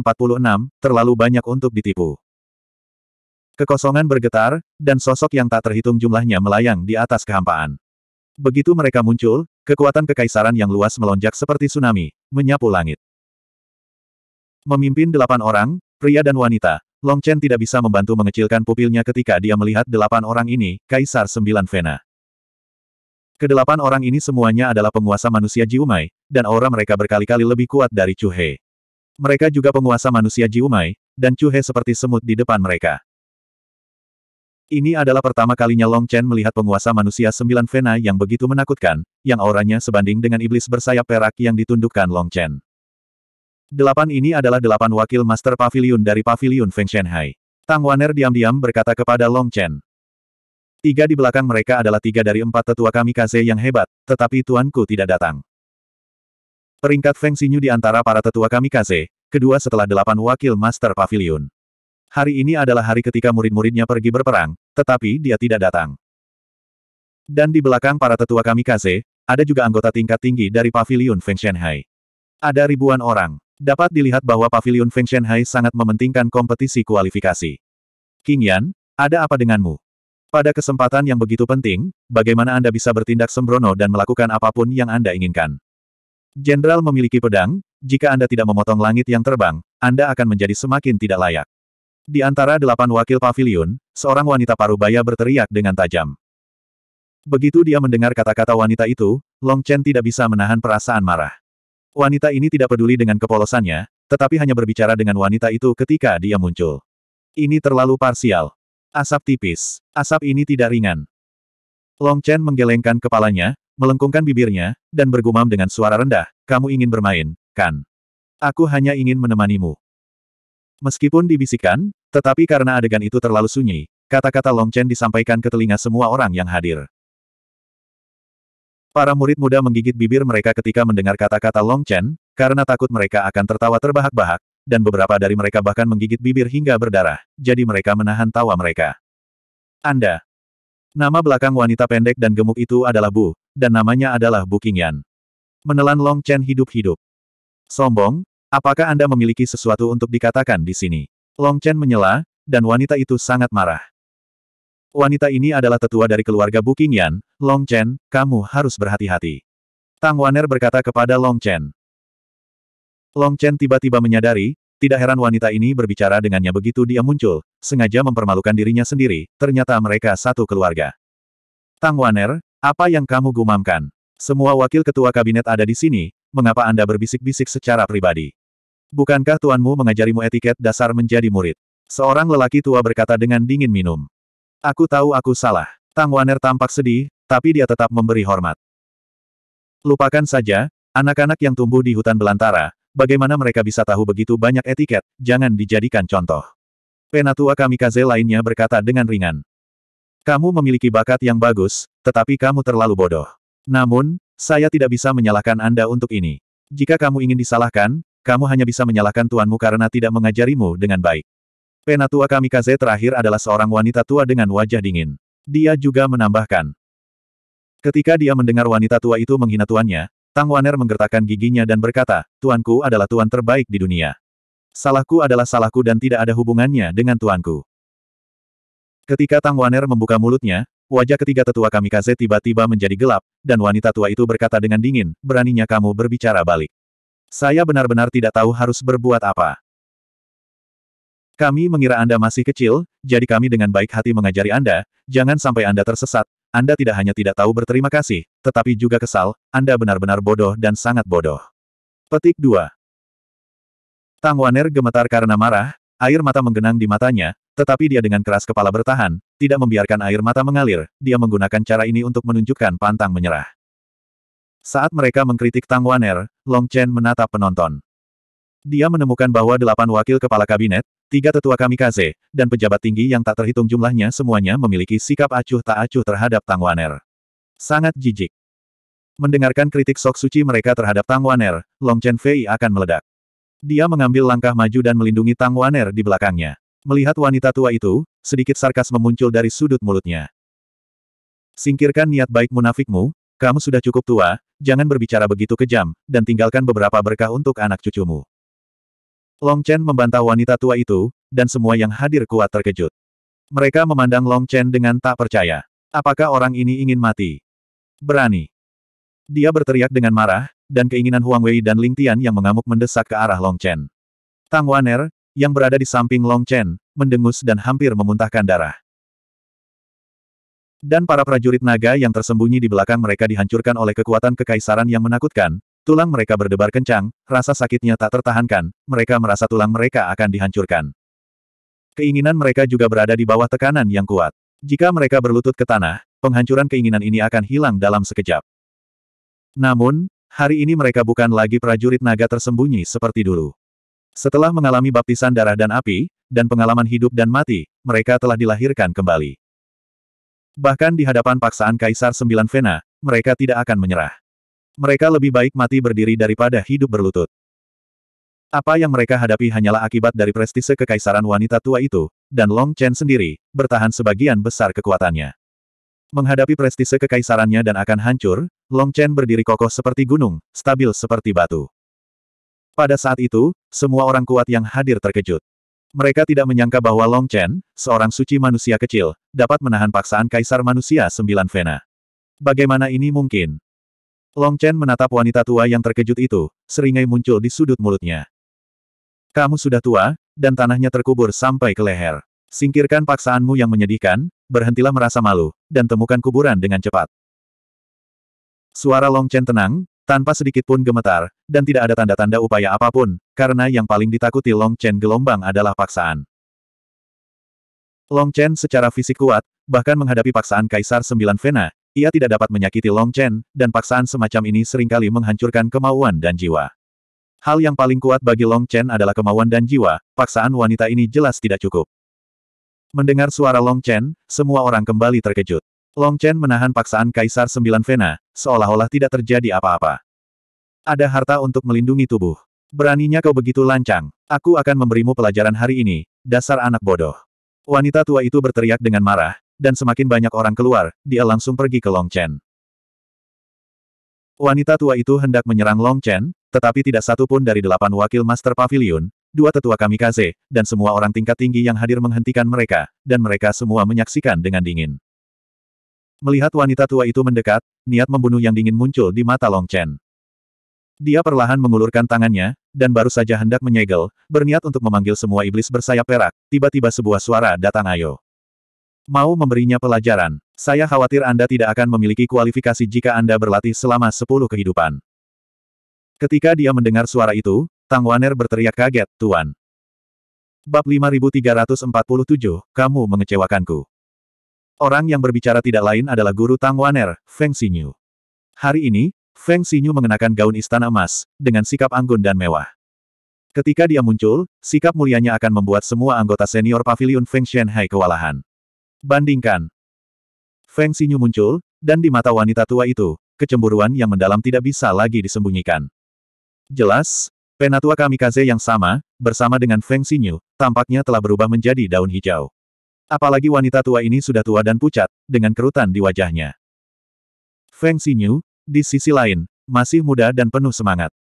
terlalu banyak untuk ditipu. Kekosongan bergetar, dan sosok yang tak terhitung jumlahnya melayang di atas kehampaan. Begitu mereka muncul, kekuatan kekaisaran yang luas melonjak seperti tsunami, menyapu langit. Memimpin delapan orang, pria dan wanita, Long Chen tidak bisa membantu mengecilkan pupilnya ketika dia melihat delapan orang ini, Kaisar Sembilan Vena. Kedelapan orang ini semuanya adalah penguasa manusia Jiumai, dan aura mereka berkali-kali lebih kuat dari Chu He. Mereka juga penguasa manusia Jiumai, dan Chu He seperti semut di depan mereka. Ini adalah pertama kalinya Long Chen melihat penguasa manusia sembilan vena yang begitu menakutkan, yang auranya sebanding dengan iblis bersayap perak yang ditundukkan Long Chen. Delapan ini adalah delapan wakil Master Pavilion dari Pavilion Feng Shenhai. Tang Waner diam-diam berkata kepada Long Chen. Tiga di belakang mereka adalah tiga dari empat tetua kamikaze yang hebat, tetapi tuanku tidak datang. Peringkat Feng Xinyu di antara para tetua kamikaze, kedua setelah delapan wakil Master Pavilion. Hari ini adalah hari ketika murid-muridnya pergi berperang, tetapi dia tidak datang. Dan di belakang para tetua kami Kaze, ada juga anggota tingkat tinggi dari Pavilion Feng Shenhai. Ada ribuan orang. Dapat dilihat bahwa Pavilion Feng Shenhai sangat mementingkan kompetisi kualifikasi. King Yan, ada apa denganmu? Pada kesempatan yang begitu penting, bagaimana Anda bisa bertindak sembrono dan melakukan apapun yang Anda inginkan? Jenderal memiliki pedang, jika Anda tidak memotong langit yang terbang, Anda akan menjadi semakin tidak layak. Di antara delapan wakil pavilion, seorang wanita parubaya berteriak dengan tajam. Begitu dia mendengar kata-kata wanita itu, Long Chen tidak bisa menahan perasaan marah. Wanita ini tidak peduli dengan kepolosannya, tetapi hanya berbicara dengan wanita itu ketika dia muncul. Ini terlalu parsial. Asap tipis. Asap ini tidak ringan. Long Chen menggelengkan kepalanya, melengkungkan bibirnya, dan bergumam dengan suara rendah, kamu ingin bermain, kan? Aku hanya ingin menemanimu. Meskipun dibisikkan, tetapi karena adegan itu terlalu sunyi, kata-kata Long Chen disampaikan ke telinga semua orang yang hadir. Para murid muda menggigit bibir mereka ketika mendengar kata-kata Long Chen, karena takut mereka akan tertawa terbahak-bahak, dan beberapa dari mereka bahkan menggigit bibir hingga berdarah, jadi mereka menahan tawa mereka. Anda. Nama belakang wanita pendek dan gemuk itu adalah Bu, dan namanya adalah Bu Qingyan. Menelan Long Chen hidup-hidup. Sombong, Apakah Anda memiliki sesuatu untuk dikatakan di sini? Long Chen menyela, dan wanita itu sangat marah. Wanita ini adalah tetua dari keluarga Buking Yan, Long Chen, kamu harus berhati-hati. Tang Waner berkata kepada Long Chen. Long Chen tiba-tiba menyadari, tidak heran wanita ini berbicara dengannya begitu dia muncul, sengaja mempermalukan dirinya sendiri, ternyata mereka satu keluarga. Tang Waner, apa yang kamu gumamkan? Semua wakil ketua kabinet ada di sini, mengapa Anda berbisik-bisik secara pribadi? Bukankah tuanmu mengajarimu etiket dasar menjadi murid? Seorang lelaki tua berkata dengan dingin minum. Aku tahu aku salah. Tang Waner tampak sedih, tapi dia tetap memberi hormat. Lupakan saja, anak-anak yang tumbuh di hutan belantara, bagaimana mereka bisa tahu begitu banyak etiket, jangan dijadikan contoh. Penatua kamikaze lainnya berkata dengan ringan. Kamu memiliki bakat yang bagus, tetapi kamu terlalu bodoh. Namun, saya tidak bisa menyalahkan Anda untuk ini. Jika kamu ingin disalahkan, kamu hanya bisa menyalahkan tuanmu karena tidak mengajarimu dengan baik. Penatua Kamikaze terakhir adalah seorang wanita tua dengan wajah dingin. Dia juga menambahkan. Ketika dia mendengar wanita tua itu menghina tuannya, Tang Waner menggertakkan giginya dan berkata, Tuanku adalah tuan terbaik di dunia. Salahku adalah salahku dan tidak ada hubungannya dengan tuanku. Ketika Tang Waner membuka mulutnya, wajah ketiga tetua kamikaze tiba-tiba menjadi gelap, dan wanita tua itu berkata dengan dingin, beraninya kamu berbicara balik. Saya benar-benar tidak tahu harus berbuat apa. Kami mengira Anda masih kecil, jadi kami dengan baik hati mengajari Anda, jangan sampai Anda tersesat, Anda tidak hanya tidak tahu berterima kasih, tetapi juga kesal, Anda benar-benar bodoh dan sangat bodoh. Petik 2 Tang Waner gemetar karena marah, air mata menggenang di matanya, tetapi dia dengan keras kepala bertahan, tidak membiarkan air mata mengalir, dia menggunakan cara ini untuk menunjukkan pantang menyerah. Saat mereka mengkritik Tang Waner, Long Chen menatap penonton. Dia menemukan bahwa delapan wakil kepala kabinet, tiga tetua kamikaze, dan pejabat tinggi yang tak terhitung jumlahnya semuanya memiliki sikap acuh tak acuh terhadap Tang Waner. Sangat jijik. Mendengarkan kritik sok suci mereka terhadap Tang Waner, Long Chen Fei akan meledak. Dia mengambil langkah maju dan melindungi Tang Waner di belakangnya. Melihat wanita tua itu, sedikit sarkas memuncul dari sudut mulutnya. Singkirkan niat baik munafikmu, kamu sudah cukup tua, jangan berbicara begitu kejam, dan tinggalkan beberapa berkah untuk anak cucumu. Long Chen membantah wanita tua itu, dan semua yang hadir kuat terkejut. Mereka memandang Long Chen dengan tak percaya. Apakah orang ini ingin mati? Berani. Dia berteriak dengan marah, dan keinginan Huang Wei dan Ling Tian yang mengamuk mendesak ke arah Long Chen. Tang Waner, yang berada di samping Long Chen, mendengus dan hampir memuntahkan darah. Dan para prajurit naga yang tersembunyi di belakang mereka dihancurkan oleh kekuatan kekaisaran yang menakutkan, tulang mereka berdebar kencang, rasa sakitnya tak tertahankan, mereka merasa tulang mereka akan dihancurkan. Keinginan mereka juga berada di bawah tekanan yang kuat. Jika mereka berlutut ke tanah, penghancuran keinginan ini akan hilang dalam sekejap. Namun, hari ini mereka bukan lagi prajurit naga tersembunyi seperti dulu. Setelah mengalami baptisan darah dan api, dan pengalaman hidup dan mati, mereka telah dilahirkan kembali. Bahkan di hadapan paksaan Kaisar Sembilan Vena, mereka tidak akan menyerah. Mereka lebih baik mati berdiri daripada hidup berlutut. Apa yang mereka hadapi hanyalah akibat dari prestise kekaisaran wanita tua itu, dan Long Chen sendiri, bertahan sebagian besar kekuatannya. Menghadapi prestise kekaisarannya dan akan hancur, Long Chen berdiri kokoh seperti gunung, stabil seperti batu. Pada saat itu, semua orang kuat yang hadir terkejut. Mereka tidak menyangka bahwa Long Chen, seorang suci manusia kecil, dapat menahan paksaan kaisar manusia sembilan vena. Bagaimana ini mungkin? Long Chen menatap wanita tua yang terkejut itu, seringai muncul di sudut mulutnya. Kamu sudah tua, dan tanahnya terkubur sampai ke leher. Singkirkan paksaanmu yang menyedihkan, berhentilah merasa malu, dan temukan kuburan dengan cepat. Suara Long Chen tenang, tanpa sedikit pun gemetar, dan tidak ada tanda-tanda upaya apapun, karena yang paling ditakuti Long Chen gelombang adalah paksaan. Long Chen secara fisik kuat, bahkan menghadapi paksaan Kaisar Sembilan Vena, ia tidak dapat menyakiti Long Chen, dan paksaan semacam ini seringkali menghancurkan kemauan dan jiwa. Hal yang paling kuat bagi Long Chen adalah kemauan dan jiwa, paksaan wanita ini jelas tidak cukup. Mendengar suara Long Chen, semua orang kembali terkejut. Long Chen menahan paksaan Kaisar Sembilan Vena, seolah-olah tidak terjadi apa-apa. Ada harta untuk melindungi tubuh. Beraninya kau begitu lancang. Aku akan memberimu pelajaran hari ini, dasar anak bodoh. Wanita tua itu berteriak dengan marah, dan semakin banyak orang keluar, dia langsung pergi ke Long Chen. Wanita tua itu hendak menyerang Long Chen, tetapi tidak satu pun dari delapan wakil Master Pavilion, dua tetua kamikaze, dan semua orang tingkat tinggi yang hadir menghentikan mereka, dan mereka semua menyaksikan dengan dingin. Melihat wanita tua itu mendekat, niat membunuh yang dingin muncul di mata Long Chen. Dia perlahan mengulurkan tangannya, dan baru saja hendak menyegel, berniat untuk memanggil semua iblis bersayap perak, tiba-tiba sebuah suara datang ayo. Mau memberinya pelajaran, saya khawatir Anda tidak akan memiliki kualifikasi jika Anda berlatih selama sepuluh kehidupan. Ketika dia mendengar suara itu, Tang Waner berteriak kaget, Tuan. Bab 5347, Kamu mengecewakanku. Orang yang berbicara tidak lain adalah guru Tang Waner, Feng Xinyu. Hari ini, Feng Xinyu mengenakan gaun istana emas, dengan sikap anggun dan mewah. Ketika dia muncul, sikap mulianya akan membuat semua anggota senior pavilion Feng Shenhai kewalahan. Bandingkan. Feng Xinyu muncul, dan di mata wanita tua itu, kecemburuan yang mendalam tidak bisa lagi disembunyikan. Jelas, penatua kamikaze yang sama, bersama dengan Feng Xinyu, tampaknya telah berubah menjadi daun hijau. Apalagi wanita tua ini sudah tua dan pucat, dengan kerutan di wajahnya. Feng Xinyu, di sisi lain, masih muda dan penuh semangat.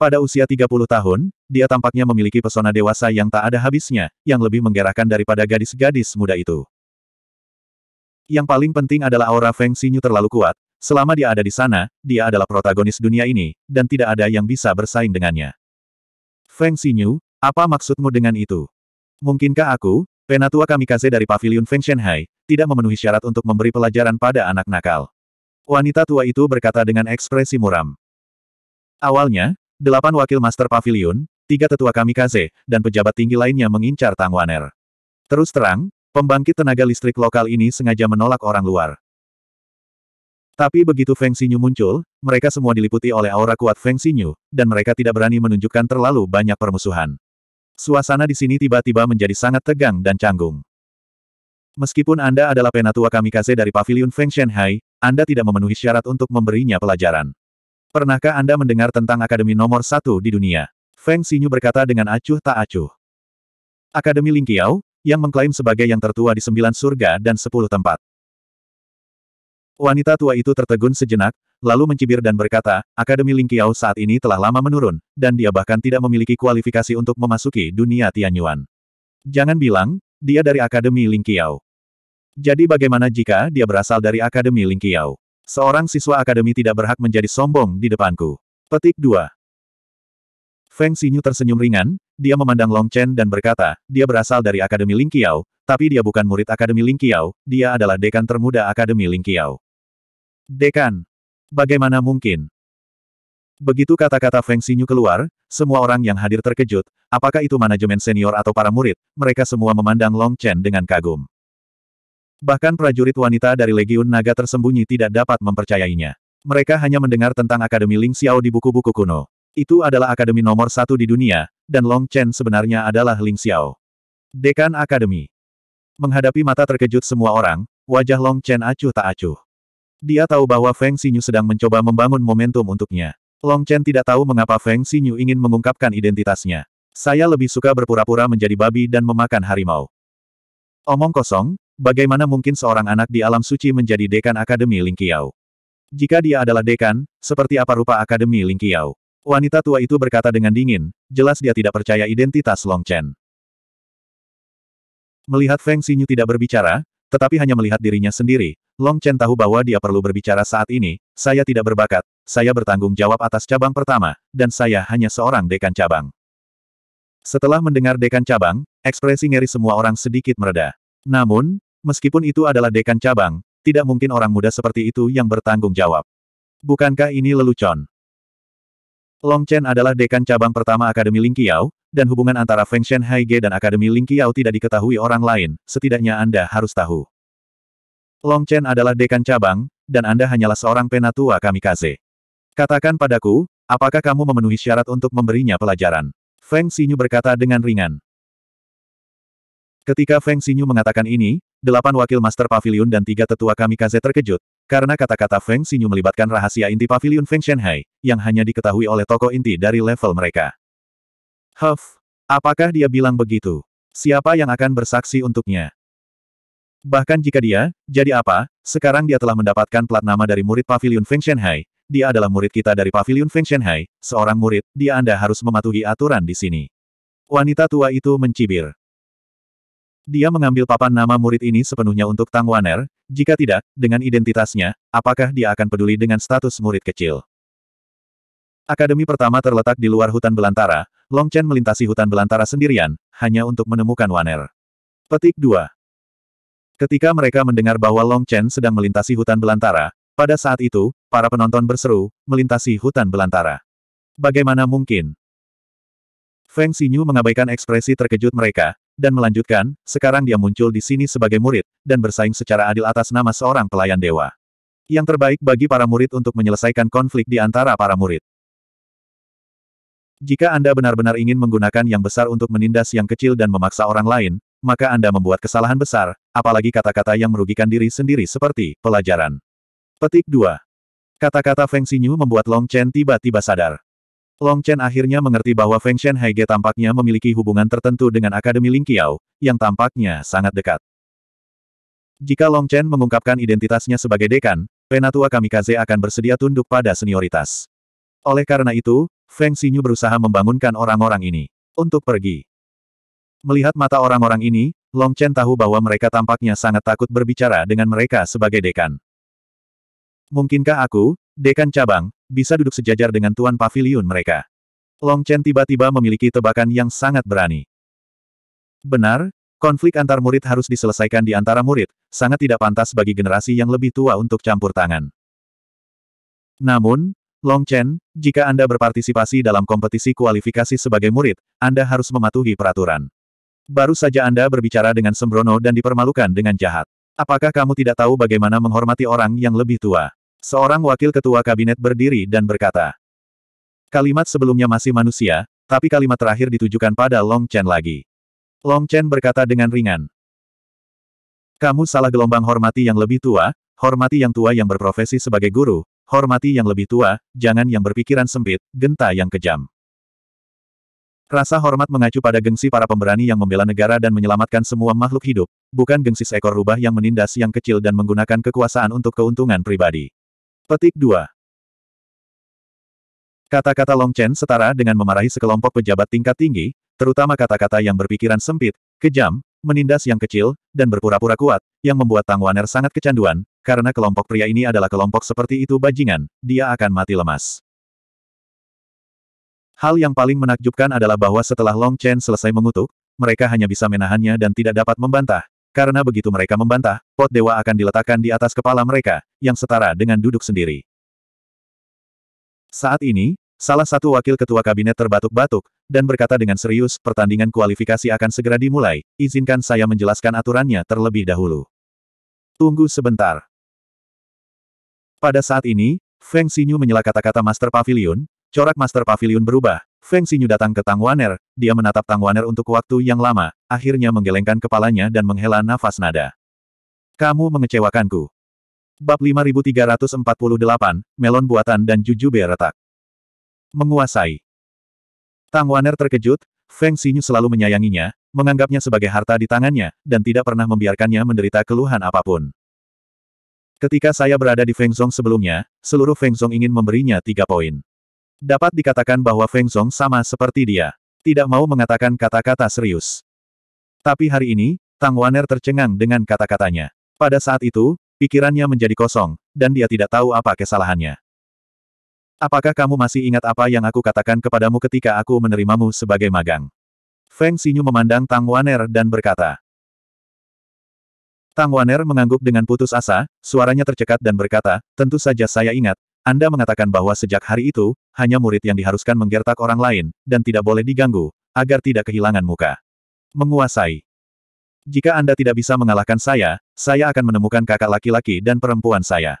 Pada usia 30 tahun, dia tampaknya memiliki pesona dewasa yang tak ada habisnya, yang lebih menggerakkan daripada gadis-gadis muda itu. Yang paling penting adalah aura Feng Xinyu terlalu kuat, selama dia ada di sana, dia adalah protagonis dunia ini, dan tidak ada yang bisa bersaing dengannya. Feng Xinyu, apa maksudmu dengan itu? Mungkinkah aku, Penatua Kamikaze dari Pavilion Feng Shanghai, tidak memenuhi syarat untuk memberi pelajaran pada anak nakal. Wanita tua itu berkata dengan ekspresi muram. Awalnya, delapan wakil master pavilion, tiga tetua kamikaze, dan pejabat tinggi lainnya mengincar Tang Waner. Terus terang, pembangkit tenaga listrik lokal ini sengaja menolak orang luar. Tapi begitu Feng Xinyu muncul, mereka semua diliputi oleh aura kuat Feng Xinyu, dan mereka tidak berani menunjukkan terlalu banyak permusuhan. Suasana di sini tiba-tiba menjadi sangat tegang dan canggung. Meskipun Anda adalah penatua kamikaze dari Pavilion Feng Shanghai, Anda tidak memenuhi syarat untuk memberinya pelajaran. Pernahkah Anda mendengar tentang Akademi nomor satu di dunia? Feng Xinyu berkata dengan acuh tak acuh. Akademi Lingqiao, yang mengklaim sebagai yang tertua di sembilan surga dan sepuluh tempat. Wanita tua itu tertegun sejenak, lalu mencibir dan berkata, Akademi Lingqiao saat ini telah lama menurun, dan dia bahkan tidak memiliki kualifikasi untuk memasuki dunia Tianyuan. Jangan bilang, dia dari Akademi Lingqiao. Jadi bagaimana jika dia berasal dari Akademi Lingqiao? Seorang siswa akademi tidak berhak menjadi sombong di depanku. Petik 2. Feng Xinyu tersenyum ringan, dia memandang Long Chen dan berkata, dia berasal dari Akademi Lingqiao, tapi dia bukan murid Akademi Lingqiao, dia adalah dekan termuda Akademi Lingqiao. Dekan. Bagaimana mungkin? Begitu kata-kata Feng Xinyu keluar, semua orang yang hadir terkejut, apakah itu manajemen senior atau para murid, mereka semua memandang Long Chen dengan kagum. Bahkan prajurit wanita dari Legiun Naga tersembunyi tidak dapat mempercayainya. Mereka hanya mendengar tentang Akademi Ling Xiao di buku-buku kuno. Itu adalah akademi nomor satu di dunia, dan Long Chen sebenarnya adalah Ling Xiao. Dekan Akademi. Menghadapi mata terkejut semua orang, wajah Long Chen acuh tak acuh. Dia tahu bahwa Feng Xinyu sedang mencoba membangun momentum untuknya. Long Chen tidak tahu mengapa Feng Xinyu ingin mengungkapkan identitasnya. Saya lebih suka berpura-pura menjadi babi dan memakan harimau. Omong kosong, bagaimana mungkin seorang anak di alam suci menjadi dekan Akademi Lingqiao? Jika dia adalah dekan, seperti apa rupa Akademi Lingqiao? Wanita tua itu berkata dengan dingin, jelas dia tidak percaya identitas Long Chen. Melihat Feng Xinyu tidak berbicara, tetapi hanya melihat dirinya sendiri, Long Chen tahu bahwa dia perlu berbicara saat ini, saya tidak berbakat, saya bertanggung jawab atas cabang pertama, dan saya hanya seorang dekan cabang. Setelah mendengar dekan cabang, ekspresi ngeri semua orang sedikit mereda. Namun, meskipun itu adalah dekan cabang, tidak mungkin orang muda seperti itu yang bertanggung jawab. Bukankah ini lelucon? Long Chen adalah dekan cabang pertama Akademi Lingqiao, dan hubungan antara Feng Shen Haige dan Akademi Ling Qiao tidak diketahui orang lain, setidaknya Anda harus tahu. Long Chen adalah dekan cabang, dan Anda hanyalah seorang penatua kamikaze. Katakan padaku, apakah kamu memenuhi syarat untuk memberinya pelajaran? Feng Xinyu berkata dengan ringan. Ketika Feng Xinyu mengatakan ini, delapan wakil master pavilion dan tiga tetua kamikaze terkejut, karena kata-kata Feng Xinyu melibatkan rahasia inti pavilion Feng Shenhai, yang hanya diketahui oleh tokoh inti dari level mereka. Huff, apakah dia bilang begitu? Siapa yang akan bersaksi untuknya? Bahkan jika dia, jadi apa, sekarang dia telah mendapatkan plat nama dari murid Pavilion Feng Shenhai, dia adalah murid kita dari Pavilion Feng Shenhai, seorang murid, dia Anda harus mematuhi aturan di sini. Wanita tua itu mencibir. Dia mengambil papan nama murid ini sepenuhnya untuk Tang Waner, jika tidak, dengan identitasnya, apakah dia akan peduli dengan status murid kecil? Akademi pertama terletak di luar hutan belantara, Long Chen melintasi hutan belantara sendirian, hanya untuk menemukan Waner. Petik 2. Ketika mereka mendengar bahwa Long Chen sedang melintasi hutan belantara, pada saat itu, para penonton berseru, melintasi hutan belantara. Bagaimana mungkin? Feng Xinyu mengabaikan ekspresi terkejut mereka, dan melanjutkan, sekarang dia muncul di sini sebagai murid, dan bersaing secara adil atas nama seorang pelayan dewa. Yang terbaik bagi para murid untuk menyelesaikan konflik di antara para murid. Jika Anda benar-benar ingin menggunakan yang besar untuk menindas yang kecil dan memaksa orang lain, maka Anda membuat kesalahan besar, apalagi kata-kata yang merugikan diri sendiri seperti pelajaran. Petik 2. Kata-kata Feng Xinyu membuat Long Chen tiba-tiba sadar. Long Chen akhirnya mengerti bahwa Feng Shen Heige tampaknya memiliki hubungan tertentu dengan Akademi Ling Lingqiao, yang tampaknya sangat dekat. Jika Long Chen mengungkapkan identitasnya sebagai dekan, Penatua Kamikaze akan bersedia tunduk pada senioritas. Oleh karena itu, Feng Xinyu berusaha membangunkan orang-orang ini. Untuk pergi. Melihat mata orang-orang ini, Long Chen tahu bahwa mereka tampaknya sangat takut berbicara dengan mereka sebagai dekan. Mungkinkah aku, dekan cabang, bisa duduk sejajar dengan tuan pavilion mereka? Long Chen tiba-tiba memiliki tebakan yang sangat berani. Benar, konflik antar murid harus diselesaikan di antara murid, sangat tidak pantas bagi generasi yang lebih tua untuk campur tangan. Namun, Long Chen, jika Anda berpartisipasi dalam kompetisi kualifikasi sebagai murid, Anda harus mematuhi peraturan. Baru saja Anda berbicara dengan sembrono dan dipermalukan dengan jahat. Apakah kamu tidak tahu bagaimana menghormati orang yang lebih tua? Seorang wakil ketua kabinet berdiri dan berkata. Kalimat sebelumnya masih manusia, tapi kalimat terakhir ditujukan pada Long Chen lagi. Long Chen berkata dengan ringan. Kamu salah gelombang hormati yang lebih tua, hormati yang tua yang berprofesi sebagai guru, hormati yang lebih tua, jangan yang berpikiran sempit, genta yang kejam. Rasa hormat mengacu pada gengsi para pemberani yang membela negara dan menyelamatkan semua makhluk hidup, bukan gengsi seekor rubah yang menindas yang kecil dan menggunakan kekuasaan untuk keuntungan pribadi. Petik 2. Kata-kata Long Chen setara dengan memarahi sekelompok pejabat tingkat tinggi, terutama kata-kata yang berpikiran sempit, kejam, menindas yang kecil, dan berpura-pura kuat, yang membuat Tang Waner sangat kecanduan, karena kelompok pria ini adalah kelompok seperti itu bajingan, dia akan mati lemas. Hal yang paling menakjubkan adalah bahwa setelah Long Chen selesai mengutuk, mereka hanya bisa menahannya dan tidak dapat membantah. Karena begitu mereka membantah, pot dewa akan diletakkan di atas kepala mereka, yang setara dengan duduk sendiri. Saat ini, salah satu wakil ketua kabinet terbatuk-batuk, dan berkata dengan serius, pertandingan kualifikasi akan segera dimulai, izinkan saya menjelaskan aturannya terlebih dahulu. Tunggu sebentar. Pada saat ini, Feng Xinyu menyela kata-kata Master Pavilion, corak Master Pavilion berubah. Feng Xinyu datang ke Tang Waner, dia menatap Tang Waner untuk waktu yang lama, akhirnya menggelengkan kepalanya dan menghela nafas nada. Kamu mengecewakanku. Bab 5348, Melon Buatan dan Jujube Retak. Menguasai. Tang Waner terkejut, Feng Xinyu selalu menyayanginya, menganggapnya sebagai harta di tangannya, dan tidak pernah membiarkannya menderita keluhan apapun. Ketika saya berada di Feng Zhong sebelumnya, seluruh Feng Zhong ingin memberinya tiga poin. Dapat dikatakan bahwa Feng Zhong sama seperti dia. Tidak mau mengatakan kata-kata serius. Tapi hari ini, Tang Waner tercengang dengan kata-katanya. Pada saat itu, pikirannya menjadi kosong, dan dia tidak tahu apa kesalahannya. Apakah kamu masih ingat apa yang aku katakan kepadamu ketika aku menerimamu sebagai magang? Feng Xinyu memandang Tang Waner dan berkata, Tang Waner mengangguk dengan putus asa, suaranya tercekat dan berkata, tentu saja saya ingat, Anda mengatakan bahwa sejak hari itu, hanya murid yang diharuskan menggertak orang lain, dan tidak boleh diganggu, agar tidak kehilangan muka. Menguasai. Jika Anda tidak bisa mengalahkan saya, saya akan menemukan kakak laki-laki dan perempuan saya.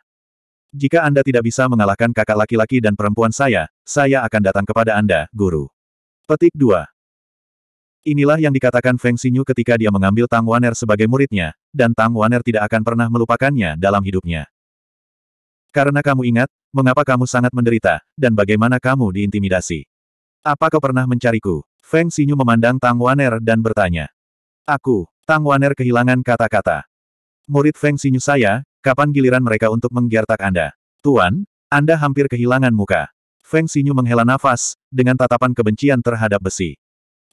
Jika Anda tidak bisa mengalahkan kakak laki-laki dan perempuan saya, saya akan datang kepada Anda, guru. Petik 2. Inilah yang dikatakan Feng Xinyu ketika dia mengambil Tang Waner sebagai muridnya, dan Tang Waner tidak akan pernah melupakannya dalam hidupnya. Karena kamu ingat, mengapa kamu sangat menderita, dan bagaimana kamu diintimidasi. Apa kau pernah mencariku? Feng Xinyu memandang Tang Waner dan bertanya. Aku, Tang Waner kehilangan kata-kata. Murid Feng Xinyu saya, kapan giliran mereka untuk menggertak Anda? Tuan, Anda hampir kehilangan muka. Feng Xinyu menghela nafas, dengan tatapan kebencian terhadap besi.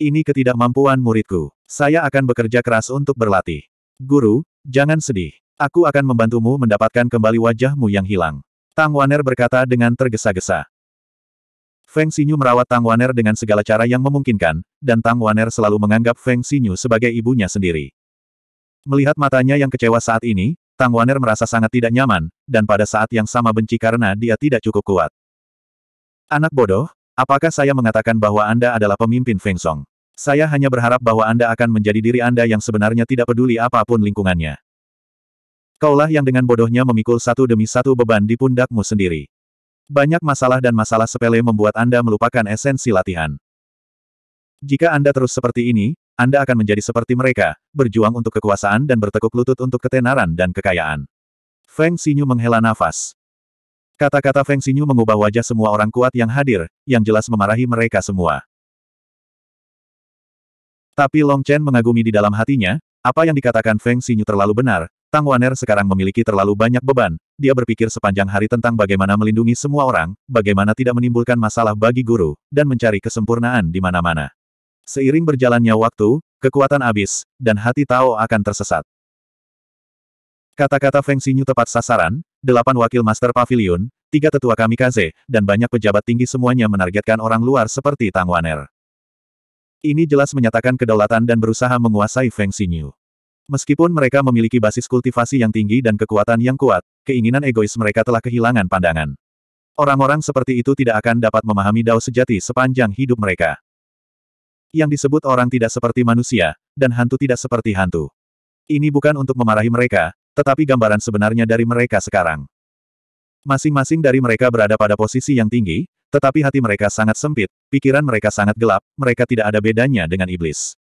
Ini ketidakmampuan muridku. Saya akan bekerja keras untuk berlatih. Guru, jangan sedih. Aku akan membantumu mendapatkan kembali wajahmu yang hilang. Tang Waner berkata dengan tergesa-gesa. Feng Xinyu merawat Tang Waner dengan segala cara yang memungkinkan, dan Tang Waner selalu menganggap Feng Xinyu sebagai ibunya sendiri. Melihat matanya yang kecewa saat ini, Tang Waner merasa sangat tidak nyaman, dan pada saat yang sama benci karena dia tidak cukup kuat. Anak bodoh, apakah saya mengatakan bahwa Anda adalah pemimpin Feng Song? Saya hanya berharap bahwa Anda akan menjadi diri Anda yang sebenarnya tidak peduli apapun lingkungannya. Kaulah yang dengan bodohnya memikul satu demi satu beban di pundakmu sendiri. Banyak masalah dan masalah sepele membuat Anda melupakan esensi latihan. Jika Anda terus seperti ini, Anda akan menjadi seperti mereka, berjuang untuk kekuasaan dan bertekuk lutut untuk ketenaran dan kekayaan. Feng Xinyu menghela nafas. Kata-kata Feng Xinyu mengubah wajah semua orang kuat yang hadir, yang jelas memarahi mereka semua. Tapi Long Chen mengagumi di dalam hatinya, apa yang dikatakan Feng Xinyu terlalu benar, Tang Waner sekarang memiliki terlalu banyak beban, dia berpikir sepanjang hari tentang bagaimana melindungi semua orang, bagaimana tidak menimbulkan masalah bagi guru, dan mencari kesempurnaan di mana-mana. Seiring berjalannya waktu, kekuatan abis, dan hati Tao akan tersesat. Kata-kata Feng Xinyu tepat sasaran, delapan wakil Master Pavilion, tiga tetua kamikaze, dan banyak pejabat tinggi semuanya menargetkan orang luar seperti Tang Waner. Ini jelas menyatakan kedaulatan dan berusaha menguasai Feng Xinyu. Meskipun mereka memiliki basis kultivasi yang tinggi dan kekuatan yang kuat, keinginan egois mereka telah kehilangan pandangan. Orang-orang seperti itu tidak akan dapat memahami Dao sejati sepanjang hidup mereka. Yang disebut orang tidak seperti manusia, dan hantu tidak seperti hantu. Ini bukan untuk memarahi mereka, tetapi gambaran sebenarnya dari mereka sekarang. Masing-masing dari mereka berada pada posisi yang tinggi, tetapi hati mereka sangat sempit, pikiran mereka sangat gelap, mereka tidak ada bedanya dengan iblis.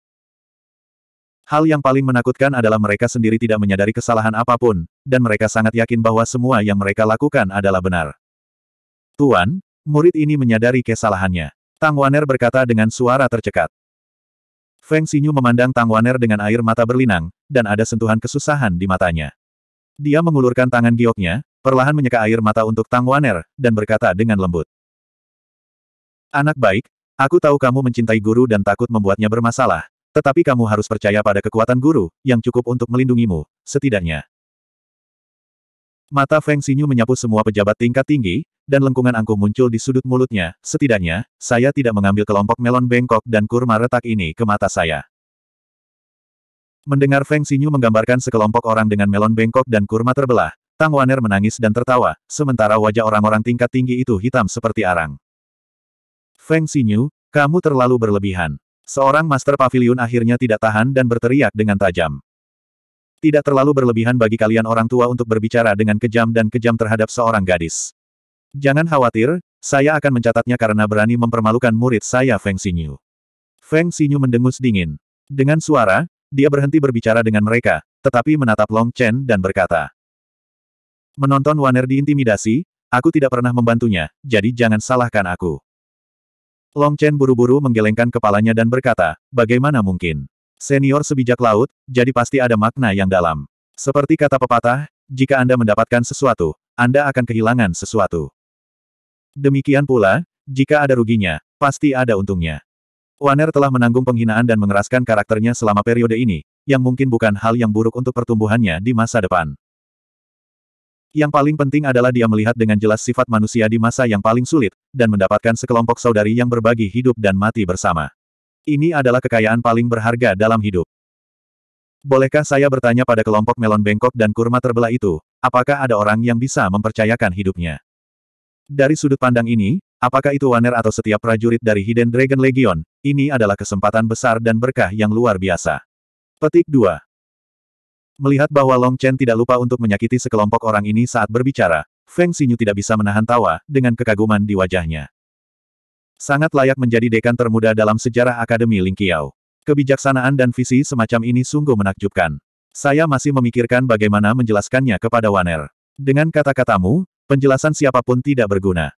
Hal yang paling menakutkan adalah mereka sendiri tidak menyadari kesalahan apapun, dan mereka sangat yakin bahwa semua yang mereka lakukan adalah benar. Tuan, murid ini menyadari kesalahannya. Tang Waner berkata dengan suara tercekat. Feng Xinyu memandang Tang Waner dengan air mata berlinang, dan ada sentuhan kesusahan di matanya. Dia mengulurkan tangan gioknya, perlahan menyeka air mata untuk Tang Waner, dan berkata dengan lembut. Anak baik, aku tahu kamu mencintai guru dan takut membuatnya bermasalah, tetapi kamu harus percaya pada kekuatan guru, yang cukup untuk melindungimu, setidaknya. Mata Feng Xinyu menyapu semua pejabat tingkat tinggi, dan lengkungan angkuh muncul di sudut mulutnya, setidaknya, saya tidak mengambil kelompok melon bengkok dan kurma retak ini ke mata saya. Mendengar Feng Xinyu menggambarkan sekelompok orang dengan melon bengkok dan kurma terbelah, Tang Waner menangis dan tertawa, sementara wajah orang-orang tingkat tinggi itu hitam seperti arang. Feng Xinyu, kamu terlalu berlebihan. Seorang Master Pavilion akhirnya tidak tahan dan berteriak dengan tajam. Tidak terlalu berlebihan bagi kalian orang tua untuk berbicara dengan kejam dan kejam terhadap seorang gadis. Jangan khawatir, saya akan mencatatnya karena berani mempermalukan murid saya Feng Xinyu. Feng Xinyu mendengus dingin. Dengan suara, dia berhenti berbicara dengan mereka, tetapi menatap Long Chen dan berkata, Menonton Waner diintimidasi, aku tidak pernah membantunya, jadi jangan salahkan aku. Long Chen buru-buru menggelengkan kepalanya dan berkata, bagaimana mungkin? Senior sebijak laut, jadi pasti ada makna yang dalam. Seperti kata pepatah, jika Anda mendapatkan sesuatu, Anda akan kehilangan sesuatu. Demikian pula, jika ada ruginya, pasti ada untungnya. Waner telah menanggung penghinaan dan mengeraskan karakternya selama periode ini, yang mungkin bukan hal yang buruk untuk pertumbuhannya di masa depan. Yang paling penting adalah dia melihat dengan jelas sifat manusia di masa yang paling sulit, dan mendapatkan sekelompok saudari yang berbagi hidup dan mati bersama. Ini adalah kekayaan paling berharga dalam hidup. Bolehkah saya bertanya pada kelompok melon bengkok dan kurma terbelah itu, apakah ada orang yang bisa mempercayakan hidupnya? Dari sudut pandang ini, apakah itu Waner atau setiap prajurit dari Hidden Dragon Legion, ini adalah kesempatan besar dan berkah yang luar biasa. Petik 2. Melihat bahwa Long Chen tidak lupa untuk menyakiti sekelompok orang ini saat berbicara, Feng Xinyu tidak bisa menahan tawa, dengan kekaguman di wajahnya. Sangat layak menjadi dekan termuda dalam sejarah Akademi Ling Lingqiao. Kebijaksanaan dan visi semacam ini sungguh menakjubkan. Saya masih memikirkan bagaimana menjelaskannya kepada Waner. Dengan kata-katamu, penjelasan siapapun tidak berguna.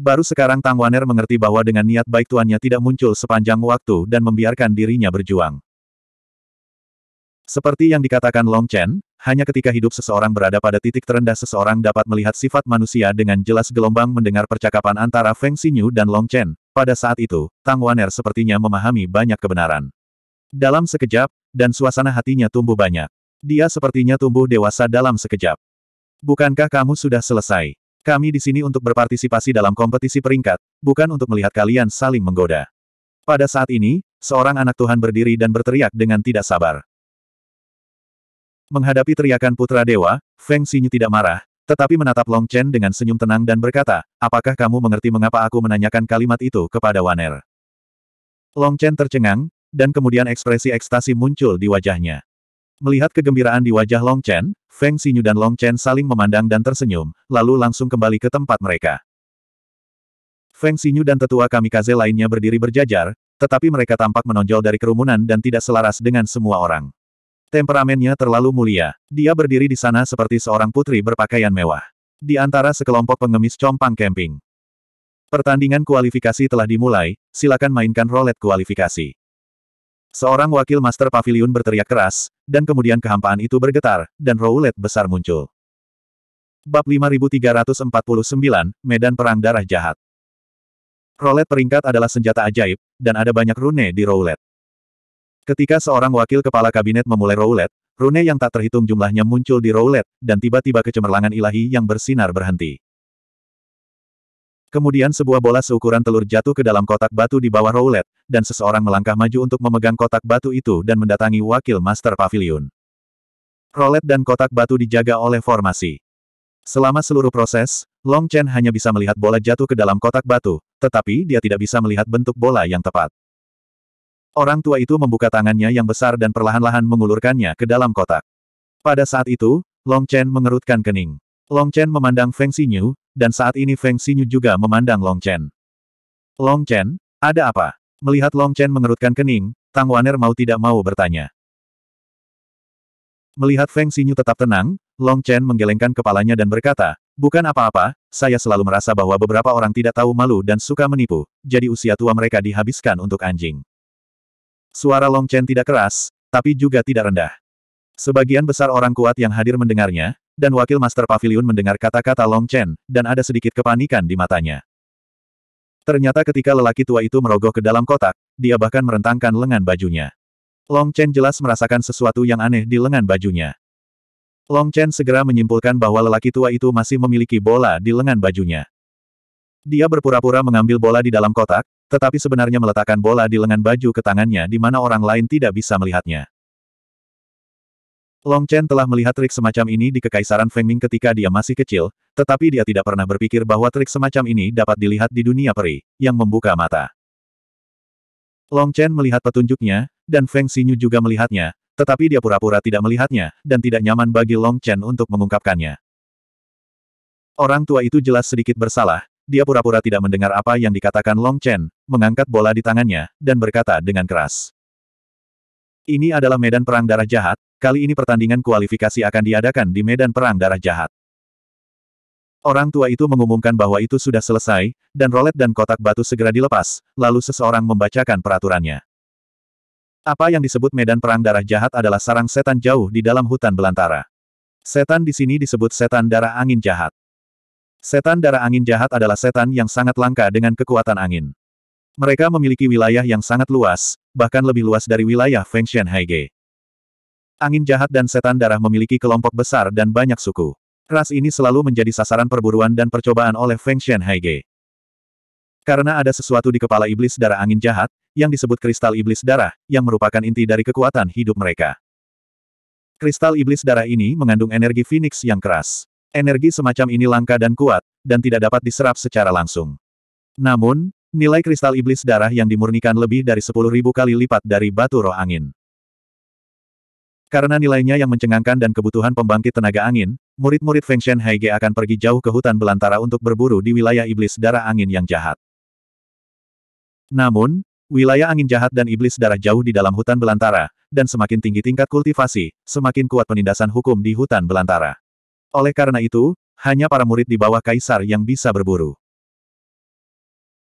Baru sekarang Tang Waner mengerti bahwa dengan niat baik tuannya tidak muncul sepanjang waktu dan membiarkan dirinya berjuang. Seperti yang dikatakan Long Chen, hanya ketika hidup seseorang berada pada titik terendah seseorang dapat melihat sifat manusia dengan jelas gelombang mendengar percakapan antara Feng Xinyu dan Long Chen. Pada saat itu, Tang Wan'er sepertinya memahami banyak kebenaran. Dalam sekejap, dan suasana hatinya tumbuh banyak. Dia sepertinya tumbuh dewasa dalam sekejap. Bukankah kamu sudah selesai? Kami di sini untuk berpartisipasi dalam kompetisi peringkat, bukan untuk melihat kalian saling menggoda. Pada saat ini, seorang anak Tuhan berdiri dan berteriak dengan tidak sabar. Menghadapi teriakan putra dewa, Feng Xinyu tidak marah, tetapi menatap Long Chen dengan senyum tenang dan berkata, apakah kamu mengerti mengapa aku menanyakan kalimat itu kepada Waner? Long Chen tercengang, dan kemudian ekspresi ekstasi muncul di wajahnya. Melihat kegembiraan di wajah Long Chen, Feng Xinyu dan Long Chen saling memandang dan tersenyum, lalu langsung kembali ke tempat mereka. Feng Xinyu dan tetua kamikaze lainnya berdiri berjajar, tetapi mereka tampak menonjol dari kerumunan dan tidak selaras dengan semua orang. Temperamennya terlalu mulia. Dia berdiri di sana seperti seorang putri berpakaian mewah. Di antara sekelompok pengemis compang camping. Pertandingan kualifikasi telah dimulai, silakan mainkan rolet kualifikasi. Seorang wakil Master Pavilion berteriak keras, dan kemudian kehampaan itu bergetar, dan roulette besar muncul. Bab 5349, Medan Perang Darah Jahat Roulette peringkat adalah senjata ajaib, dan ada banyak rune di roulette. Ketika seorang wakil kepala kabinet memulai roulette, rune yang tak terhitung jumlahnya muncul di roulette, dan tiba-tiba kecemerlangan ilahi yang bersinar berhenti. Kemudian sebuah bola seukuran telur jatuh ke dalam kotak batu di bawah roulette, dan seseorang melangkah maju untuk memegang kotak batu itu dan mendatangi wakil Master Pavilion. Roulette dan kotak batu dijaga oleh formasi. Selama seluruh proses, Long Chen hanya bisa melihat bola jatuh ke dalam kotak batu, tetapi dia tidak bisa melihat bentuk bola yang tepat. Orang tua itu membuka tangannya yang besar dan perlahan-lahan mengulurkannya ke dalam kotak. Pada saat itu, Long Chen mengerutkan kening. Long Chen memandang Feng Xinyu, dan saat ini Feng Xinyu juga memandang Long Chen. Long Chen, ada apa? Melihat Long Chen mengerutkan kening, Tang Waner mau tidak mau bertanya. Melihat Feng Xinyu tetap tenang, Long Chen menggelengkan kepalanya dan berkata, Bukan apa-apa, saya selalu merasa bahwa beberapa orang tidak tahu malu dan suka menipu, jadi usia tua mereka dihabiskan untuk anjing. Suara Long Chen tidak keras, tapi juga tidak rendah. Sebagian besar orang kuat yang hadir mendengarnya, dan wakil Master Pavilion mendengar kata-kata Long Chen, dan ada sedikit kepanikan di matanya. Ternyata ketika lelaki tua itu merogoh ke dalam kotak, dia bahkan merentangkan lengan bajunya. Long Chen jelas merasakan sesuatu yang aneh di lengan bajunya. Long Chen segera menyimpulkan bahwa lelaki tua itu masih memiliki bola di lengan bajunya. Dia berpura-pura mengambil bola di dalam kotak, tetapi sebenarnya meletakkan bola di lengan baju ke tangannya di mana orang lain tidak bisa melihatnya. Long Chen telah melihat trik semacam ini di Kekaisaran Feng Ming ketika dia masih kecil, tetapi dia tidak pernah berpikir bahwa trik semacam ini dapat dilihat di dunia peri, yang membuka mata. Long Chen melihat petunjuknya, dan Feng Xinyu juga melihatnya, tetapi dia pura-pura tidak melihatnya, dan tidak nyaman bagi Long Chen untuk mengungkapkannya. Orang tua itu jelas sedikit bersalah, dia pura-pura tidak mendengar apa yang dikatakan Long Chen, mengangkat bola di tangannya, dan berkata dengan keras. Ini adalah medan perang darah jahat, kali ini pertandingan kualifikasi akan diadakan di medan perang darah jahat. Orang tua itu mengumumkan bahwa itu sudah selesai, dan rolet dan kotak batu segera dilepas, lalu seseorang membacakan peraturannya. Apa yang disebut medan perang darah jahat adalah sarang setan jauh di dalam hutan belantara. Setan di sini disebut setan darah angin jahat. Setan darah angin jahat adalah setan yang sangat langka dengan kekuatan angin. Mereka memiliki wilayah yang sangat luas, bahkan lebih luas dari wilayah Shen Haige. Angin jahat dan setan darah memiliki kelompok besar dan banyak suku. Ras ini selalu menjadi sasaran perburuan dan percobaan oleh Shen Haige. Karena ada sesuatu di kepala iblis darah angin jahat, yang disebut kristal iblis darah, yang merupakan inti dari kekuatan hidup mereka. Kristal iblis darah ini mengandung energi Phoenix yang keras. Energi semacam ini langka dan kuat, dan tidak dapat diserap secara langsung. Namun, nilai kristal iblis darah yang dimurnikan lebih dari 10.000 kali lipat dari batu roh angin. Karena nilainya yang mencengangkan dan kebutuhan pembangkit tenaga angin, murid-murid Feng Shen Haige akan pergi jauh ke hutan belantara untuk berburu di wilayah iblis darah angin yang jahat. Namun, wilayah angin jahat dan iblis darah jauh di dalam hutan belantara, dan semakin tinggi tingkat kultivasi, semakin kuat penindasan hukum di hutan belantara. Oleh karena itu, hanya para murid di bawah kaisar yang bisa berburu.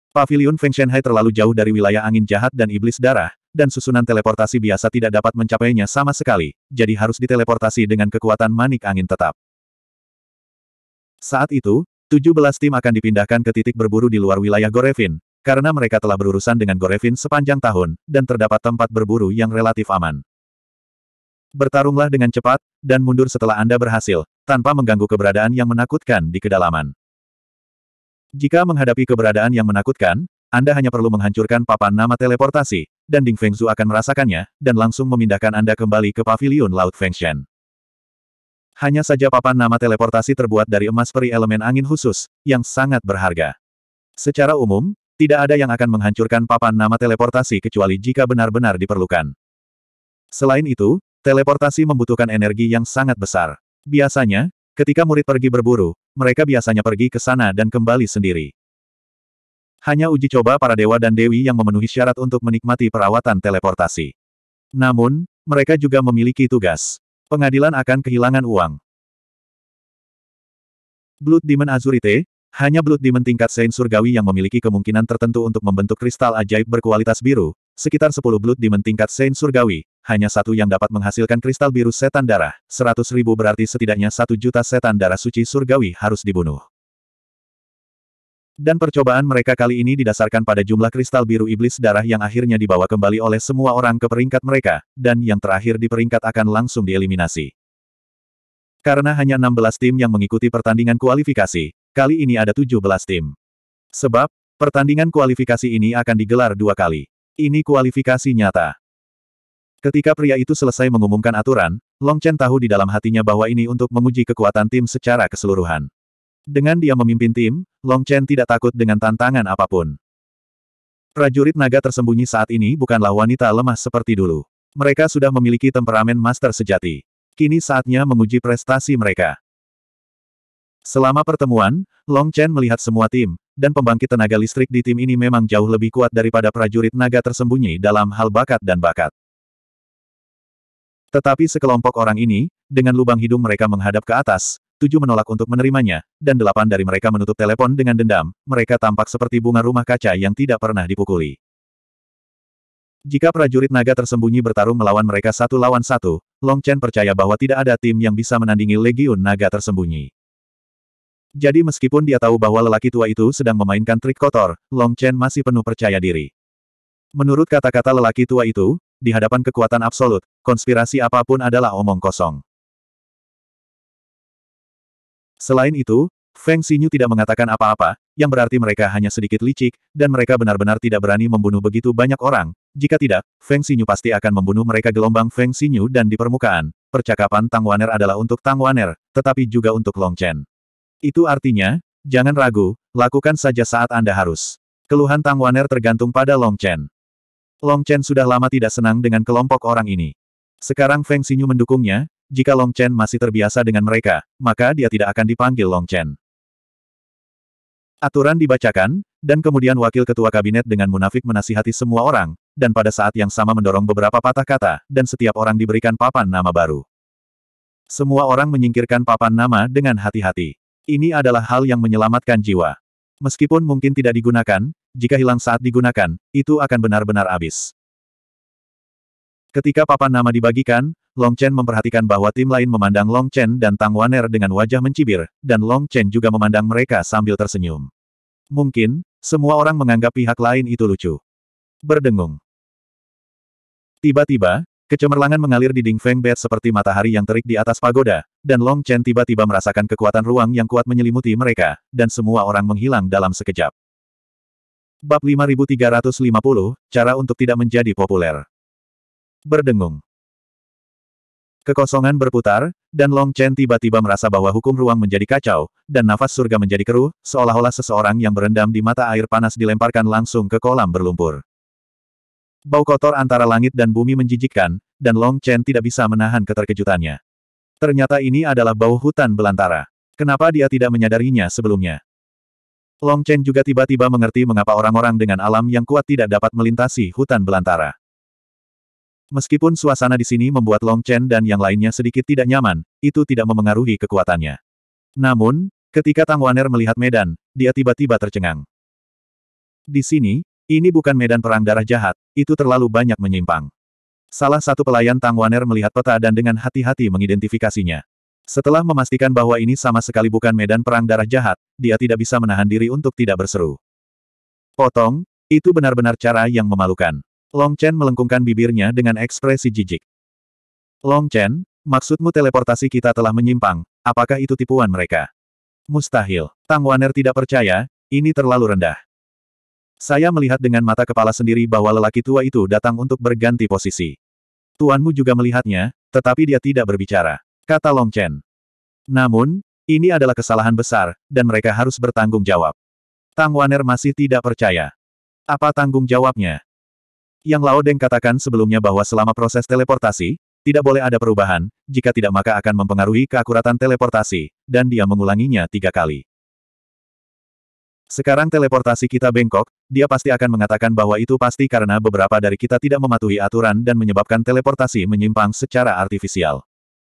Pavilion Feng Shenhai terlalu jauh dari wilayah angin jahat dan iblis darah, dan susunan teleportasi biasa tidak dapat mencapainya sama sekali, jadi harus diteleportasi dengan kekuatan manik angin tetap. Saat itu, 17 tim akan dipindahkan ke titik berburu di luar wilayah Gorevin, karena mereka telah berurusan dengan Gorevin sepanjang tahun, dan terdapat tempat berburu yang relatif aman. Bertarunglah dengan cepat, dan mundur setelah Anda berhasil, tanpa mengganggu keberadaan yang menakutkan di kedalaman. Jika menghadapi keberadaan yang menakutkan, Anda hanya perlu menghancurkan papan nama teleportasi, dan Ding Feng Zhu akan merasakannya, dan langsung memindahkan Anda kembali ke paviliun Laut Shen. Hanya saja papan nama teleportasi terbuat dari emas peri elemen angin khusus, yang sangat berharga. Secara umum, tidak ada yang akan menghancurkan papan nama teleportasi kecuali jika benar-benar diperlukan. Selain itu, Teleportasi membutuhkan energi yang sangat besar. Biasanya, ketika murid pergi berburu, mereka biasanya pergi ke sana dan kembali sendiri. Hanya uji coba para dewa dan dewi yang memenuhi syarat untuk menikmati perawatan teleportasi. Namun, mereka juga memiliki tugas. Pengadilan akan kehilangan uang. Blood Demon Azurite, hanya Blood Demon tingkat Saint Surgawi yang memiliki kemungkinan tertentu untuk membentuk kristal ajaib berkualitas biru, sekitar 10 Blood Demon tingkat Saint Surgawi, hanya satu yang dapat menghasilkan kristal biru setan darah, seratus ribu berarti setidaknya satu juta setan darah suci surgawi harus dibunuh. Dan percobaan mereka kali ini didasarkan pada jumlah kristal biru iblis darah yang akhirnya dibawa kembali oleh semua orang ke peringkat mereka, dan yang terakhir di peringkat akan langsung dieliminasi. Karena hanya 16 tim yang mengikuti pertandingan kualifikasi, kali ini ada 17 tim. Sebab, pertandingan kualifikasi ini akan digelar dua kali. Ini kualifikasi nyata. Ketika pria itu selesai mengumumkan aturan, Long Chen tahu di dalam hatinya bahwa ini untuk menguji kekuatan tim secara keseluruhan. Dengan dia memimpin tim, Long Chen tidak takut dengan tantangan apapun. Prajurit naga tersembunyi saat ini bukanlah wanita lemah seperti dulu. Mereka sudah memiliki temperamen master sejati. Kini saatnya menguji prestasi mereka. Selama pertemuan, Long Chen melihat semua tim, dan pembangkit tenaga listrik di tim ini memang jauh lebih kuat daripada prajurit naga tersembunyi dalam hal bakat dan bakat. Tetapi sekelompok orang ini, dengan lubang hidung mereka menghadap ke atas, tujuh menolak untuk menerimanya, dan delapan dari mereka menutup telepon dengan dendam, mereka tampak seperti bunga rumah kaca yang tidak pernah dipukuli. Jika prajurit naga tersembunyi bertarung melawan mereka satu lawan satu, Long Chen percaya bahwa tidak ada tim yang bisa menandingi legiun naga tersembunyi. Jadi meskipun dia tahu bahwa lelaki tua itu sedang memainkan trik kotor, Long Chen masih penuh percaya diri. Menurut kata-kata lelaki tua itu, di hadapan kekuatan absolut, konspirasi apapun adalah omong kosong. Selain itu, Feng Xinyu tidak mengatakan apa-apa, yang berarti mereka hanya sedikit licik, dan mereka benar-benar tidak berani membunuh begitu banyak orang. Jika tidak, Feng Xinyu pasti akan membunuh mereka gelombang Feng Xinyu dan di permukaan. Percakapan Tang Waner adalah untuk Tang Waner, tetapi juga untuk Long Chen. Itu artinya, jangan ragu, lakukan saja saat Anda harus. Keluhan Tang Waner tergantung pada Long Chen. Long Chen sudah lama tidak senang dengan kelompok orang ini. Sekarang Feng Xinyu mendukungnya, jika Long Chen masih terbiasa dengan mereka, maka dia tidak akan dipanggil Long Chen. Aturan dibacakan, dan kemudian wakil ketua kabinet dengan munafik menasihati semua orang, dan pada saat yang sama mendorong beberapa patah kata, dan setiap orang diberikan papan nama baru. Semua orang menyingkirkan papan nama dengan hati-hati. Ini adalah hal yang menyelamatkan jiwa. Meskipun mungkin tidak digunakan, jika hilang saat digunakan, itu akan benar-benar habis. Ketika papan nama dibagikan, Long Chen memperhatikan bahwa tim lain memandang Long Chen dan Tang Waner dengan wajah mencibir, dan Long Chen juga memandang mereka sambil tersenyum. Mungkin, semua orang menganggap pihak lain itu lucu. Berdengung. Tiba-tiba, kecemerlangan mengalir di Ding Feng Bed seperti matahari yang terik di atas pagoda, dan Long Chen tiba-tiba merasakan kekuatan ruang yang kuat menyelimuti mereka, dan semua orang menghilang dalam sekejap. Bab 5350, Cara untuk tidak menjadi populer. Berdengung. Kekosongan berputar, dan Long Chen tiba-tiba merasa bahwa hukum ruang menjadi kacau, dan nafas surga menjadi keruh, seolah-olah seseorang yang berendam di mata air panas dilemparkan langsung ke kolam berlumpur. Bau kotor antara langit dan bumi menjijikkan, dan Long Chen tidak bisa menahan keterkejutannya. Ternyata ini adalah bau hutan belantara. Kenapa dia tidak menyadarinya sebelumnya? Long Chen juga tiba-tiba mengerti mengapa orang-orang dengan alam yang kuat tidak dapat melintasi hutan belantara. Meskipun suasana di sini membuat Long Chen dan yang lainnya sedikit tidak nyaman, itu tidak memengaruhi kekuatannya. Namun, ketika Tang Waner melihat medan, dia tiba-tiba tercengang. Di sini, ini bukan medan perang darah jahat, itu terlalu banyak menyimpang. Salah satu pelayan Tang Waner melihat peta dan dengan hati-hati mengidentifikasinya. Setelah memastikan bahwa ini sama sekali bukan medan perang darah jahat, dia tidak bisa menahan diri untuk tidak berseru. Potong, itu benar-benar cara yang memalukan. Long Chen melengkungkan bibirnya dengan ekspresi jijik. Long Chen, maksudmu teleportasi kita telah menyimpang, apakah itu tipuan mereka? Mustahil. Tang Waner tidak percaya, ini terlalu rendah. Saya melihat dengan mata kepala sendiri bahwa lelaki tua itu datang untuk berganti posisi. Tuanmu juga melihatnya, tetapi dia tidak berbicara kata Long Chen. Namun, ini adalah kesalahan besar, dan mereka harus bertanggung jawab. Tang Waner masih tidak percaya. Apa tanggung jawabnya? Yang Lao Deng katakan sebelumnya bahwa selama proses teleportasi, tidak boleh ada perubahan, jika tidak maka akan mempengaruhi keakuratan teleportasi, dan dia mengulanginya tiga kali. Sekarang teleportasi kita bengkok, dia pasti akan mengatakan bahwa itu pasti karena beberapa dari kita tidak mematuhi aturan dan menyebabkan teleportasi menyimpang secara artifisial.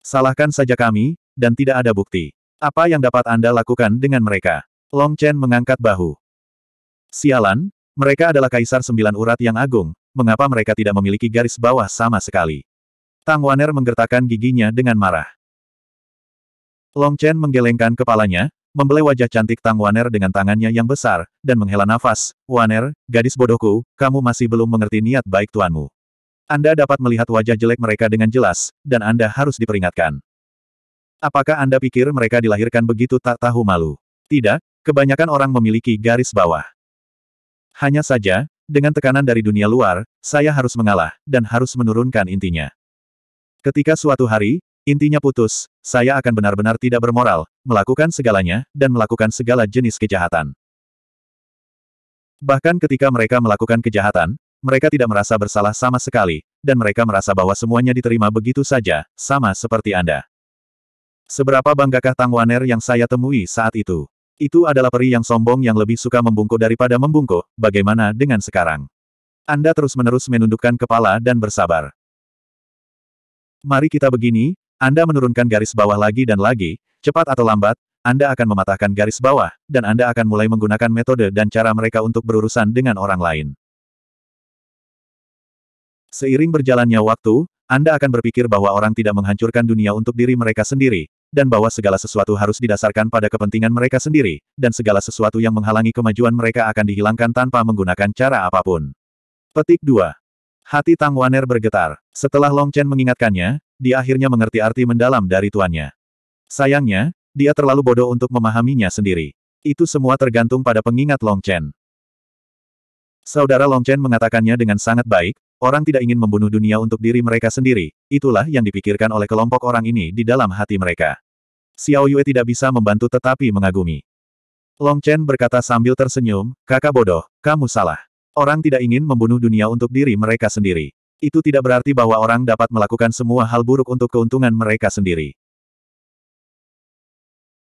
Salahkan saja kami, dan tidak ada bukti. Apa yang dapat Anda lakukan dengan mereka? Long Chen mengangkat bahu. Sialan, mereka adalah kaisar sembilan urat yang agung, mengapa mereka tidak memiliki garis bawah sama sekali? Tang Waner menggertakkan giginya dengan marah. Long Chen menggelengkan kepalanya, membelai wajah cantik Tang Waner dengan tangannya yang besar, dan menghela nafas, Waner, gadis bodohku, kamu masih belum mengerti niat baik tuanmu. Anda dapat melihat wajah jelek mereka dengan jelas, dan Anda harus diperingatkan. Apakah Anda pikir mereka dilahirkan begitu tak tahu malu? Tidak, kebanyakan orang memiliki garis bawah. Hanya saja, dengan tekanan dari dunia luar, saya harus mengalah, dan harus menurunkan intinya. Ketika suatu hari, intinya putus, saya akan benar-benar tidak bermoral, melakukan segalanya, dan melakukan segala jenis kejahatan. Bahkan ketika mereka melakukan kejahatan, mereka tidak merasa bersalah sama sekali, dan mereka merasa bahwa semuanya diterima begitu saja, sama seperti Anda. Seberapa banggakah Tang Waner yang saya temui saat itu? Itu adalah peri yang sombong yang lebih suka membungkuk daripada membungkuk, bagaimana dengan sekarang? Anda terus-menerus menundukkan kepala dan bersabar. Mari kita begini, Anda menurunkan garis bawah lagi dan lagi, cepat atau lambat, Anda akan mematahkan garis bawah, dan Anda akan mulai menggunakan metode dan cara mereka untuk berurusan dengan orang lain. Seiring berjalannya waktu, Anda akan berpikir bahwa orang tidak menghancurkan dunia untuk diri mereka sendiri, dan bahwa segala sesuatu harus didasarkan pada kepentingan mereka sendiri, dan segala sesuatu yang menghalangi kemajuan mereka akan dihilangkan tanpa menggunakan cara apapun. Petik 2. Hati Tang Waner bergetar. Setelah Long Chen mengingatkannya, dia akhirnya mengerti arti mendalam dari tuannya. Sayangnya, dia terlalu bodoh untuk memahaminya sendiri. Itu semua tergantung pada pengingat Long Chen. Saudara Long Chen mengatakannya dengan sangat baik, Orang tidak ingin membunuh dunia untuk diri mereka sendiri, itulah yang dipikirkan oleh kelompok orang ini di dalam hati mereka. Xiao Yue tidak bisa membantu tetapi mengagumi. Long Chen berkata sambil tersenyum, kakak bodoh, kamu salah. Orang tidak ingin membunuh dunia untuk diri mereka sendiri. Itu tidak berarti bahwa orang dapat melakukan semua hal buruk untuk keuntungan mereka sendiri.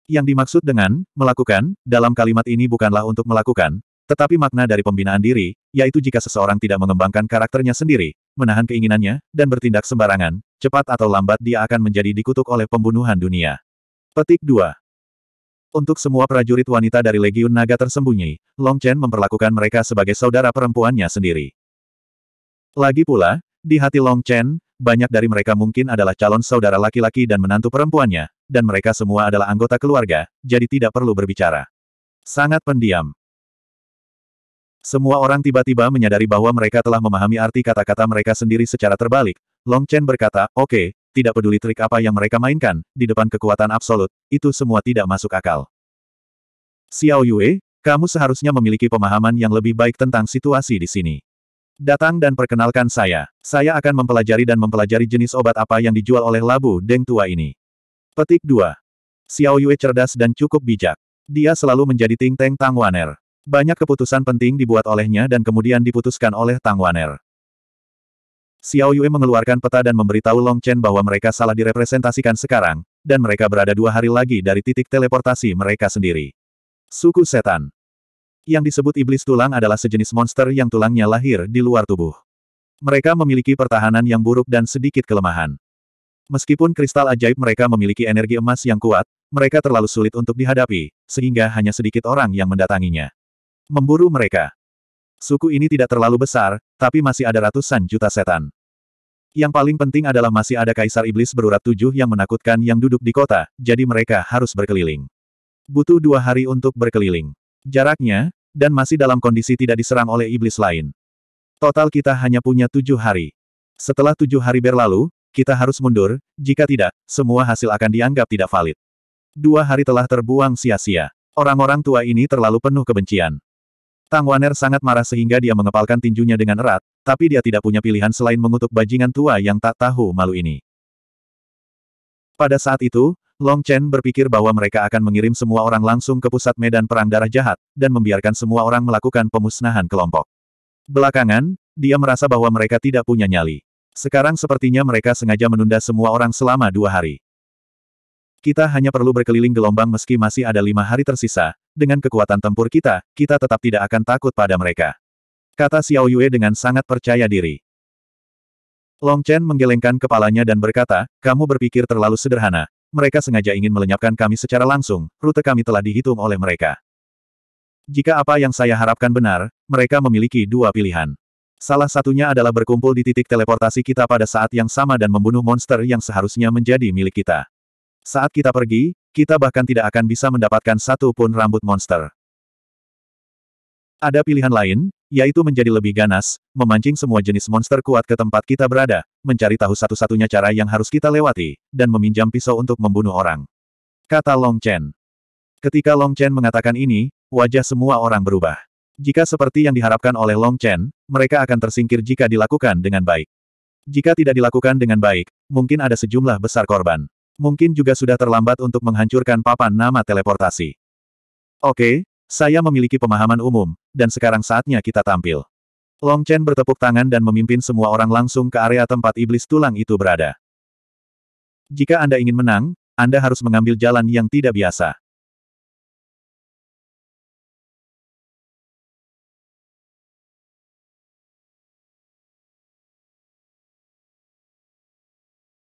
Yang dimaksud dengan melakukan dalam kalimat ini bukanlah untuk melakukan, tetapi makna dari pembinaan diri, yaitu jika seseorang tidak mengembangkan karakternya sendiri, menahan keinginannya, dan bertindak sembarangan, cepat atau lambat dia akan menjadi dikutuk oleh pembunuhan dunia. Petik 2. Untuk semua prajurit wanita dari Legiun Naga tersembunyi, Long Chen memperlakukan mereka sebagai saudara perempuannya sendiri. Lagi pula, di hati Long Chen, banyak dari mereka mungkin adalah calon saudara laki-laki dan menantu perempuannya, dan mereka semua adalah anggota keluarga, jadi tidak perlu berbicara. Sangat pendiam. Semua orang tiba-tiba menyadari bahwa mereka telah memahami arti kata-kata mereka sendiri secara terbalik. Long Chen berkata, oke, okay, tidak peduli trik apa yang mereka mainkan, di depan kekuatan absolut, itu semua tidak masuk akal. Xiao Yue, kamu seharusnya memiliki pemahaman yang lebih baik tentang situasi di sini. Datang dan perkenalkan saya. Saya akan mempelajari dan mempelajari jenis obat apa yang dijual oleh labu deng tua ini. Petik 2. Xiao Yue cerdas dan cukup bijak. Dia selalu menjadi ting-teng Tang Waner. Banyak keputusan penting dibuat olehnya dan kemudian diputuskan oleh Tang Waner. Xiao Yue mengeluarkan peta dan memberitahu Long Chen bahwa mereka salah direpresentasikan sekarang, dan mereka berada dua hari lagi dari titik teleportasi mereka sendiri. Suku Setan Yang disebut Iblis Tulang adalah sejenis monster yang tulangnya lahir di luar tubuh. Mereka memiliki pertahanan yang buruk dan sedikit kelemahan. Meskipun kristal ajaib mereka memiliki energi emas yang kuat, mereka terlalu sulit untuk dihadapi, sehingga hanya sedikit orang yang mendatanginya memburu mereka. Suku ini tidak terlalu besar, tapi masih ada ratusan juta setan. Yang paling penting adalah masih ada kaisar iblis berurat tujuh yang menakutkan yang duduk di kota, jadi mereka harus berkeliling. Butuh dua hari untuk berkeliling. Jaraknya, dan masih dalam kondisi tidak diserang oleh iblis lain. Total kita hanya punya tujuh hari. Setelah tujuh hari berlalu, kita harus mundur, jika tidak, semua hasil akan dianggap tidak valid. Dua hari telah terbuang sia-sia. Orang-orang tua ini terlalu penuh kebencian. Tang Waner sangat marah sehingga dia mengepalkan tinjunya dengan erat, tapi dia tidak punya pilihan selain mengutuk bajingan tua yang tak tahu malu ini. Pada saat itu, Long Chen berpikir bahwa mereka akan mengirim semua orang langsung ke pusat medan perang darah jahat, dan membiarkan semua orang melakukan pemusnahan kelompok. Belakangan, dia merasa bahwa mereka tidak punya nyali. Sekarang sepertinya mereka sengaja menunda semua orang selama dua hari. Kita hanya perlu berkeliling gelombang meski masih ada lima hari tersisa, dengan kekuatan tempur kita, kita tetap tidak akan takut pada mereka. Kata Xiao Yue dengan sangat percaya diri. Long Chen menggelengkan kepalanya dan berkata, kamu berpikir terlalu sederhana. Mereka sengaja ingin melenyapkan kami secara langsung, rute kami telah dihitung oleh mereka. Jika apa yang saya harapkan benar, mereka memiliki dua pilihan. Salah satunya adalah berkumpul di titik teleportasi kita pada saat yang sama dan membunuh monster yang seharusnya menjadi milik kita. Saat kita pergi, kita bahkan tidak akan bisa mendapatkan satu pun rambut monster. Ada pilihan lain, yaitu menjadi lebih ganas, memancing semua jenis monster kuat ke tempat kita berada, mencari tahu satu-satunya cara yang harus kita lewati, dan meminjam pisau untuk membunuh orang. Kata Long Chen. Ketika Long Chen mengatakan ini, wajah semua orang berubah. Jika seperti yang diharapkan oleh Long Chen, mereka akan tersingkir jika dilakukan dengan baik. Jika tidak dilakukan dengan baik, mungkin ada sejumlah besar korban mungkin juga sudah terlambat untuk menghancurkan papan nama teleportasi. Oke, saya memiliki pemahaman umum, dan sekarang saatnya kita tampil. Long Chen bertepuk tangan dan memimpin semua orang langsung ke area tempat iblis tulang itu berada. Jika Anda ingin menang, Anda harus mengambil jalan yang tidak biasa.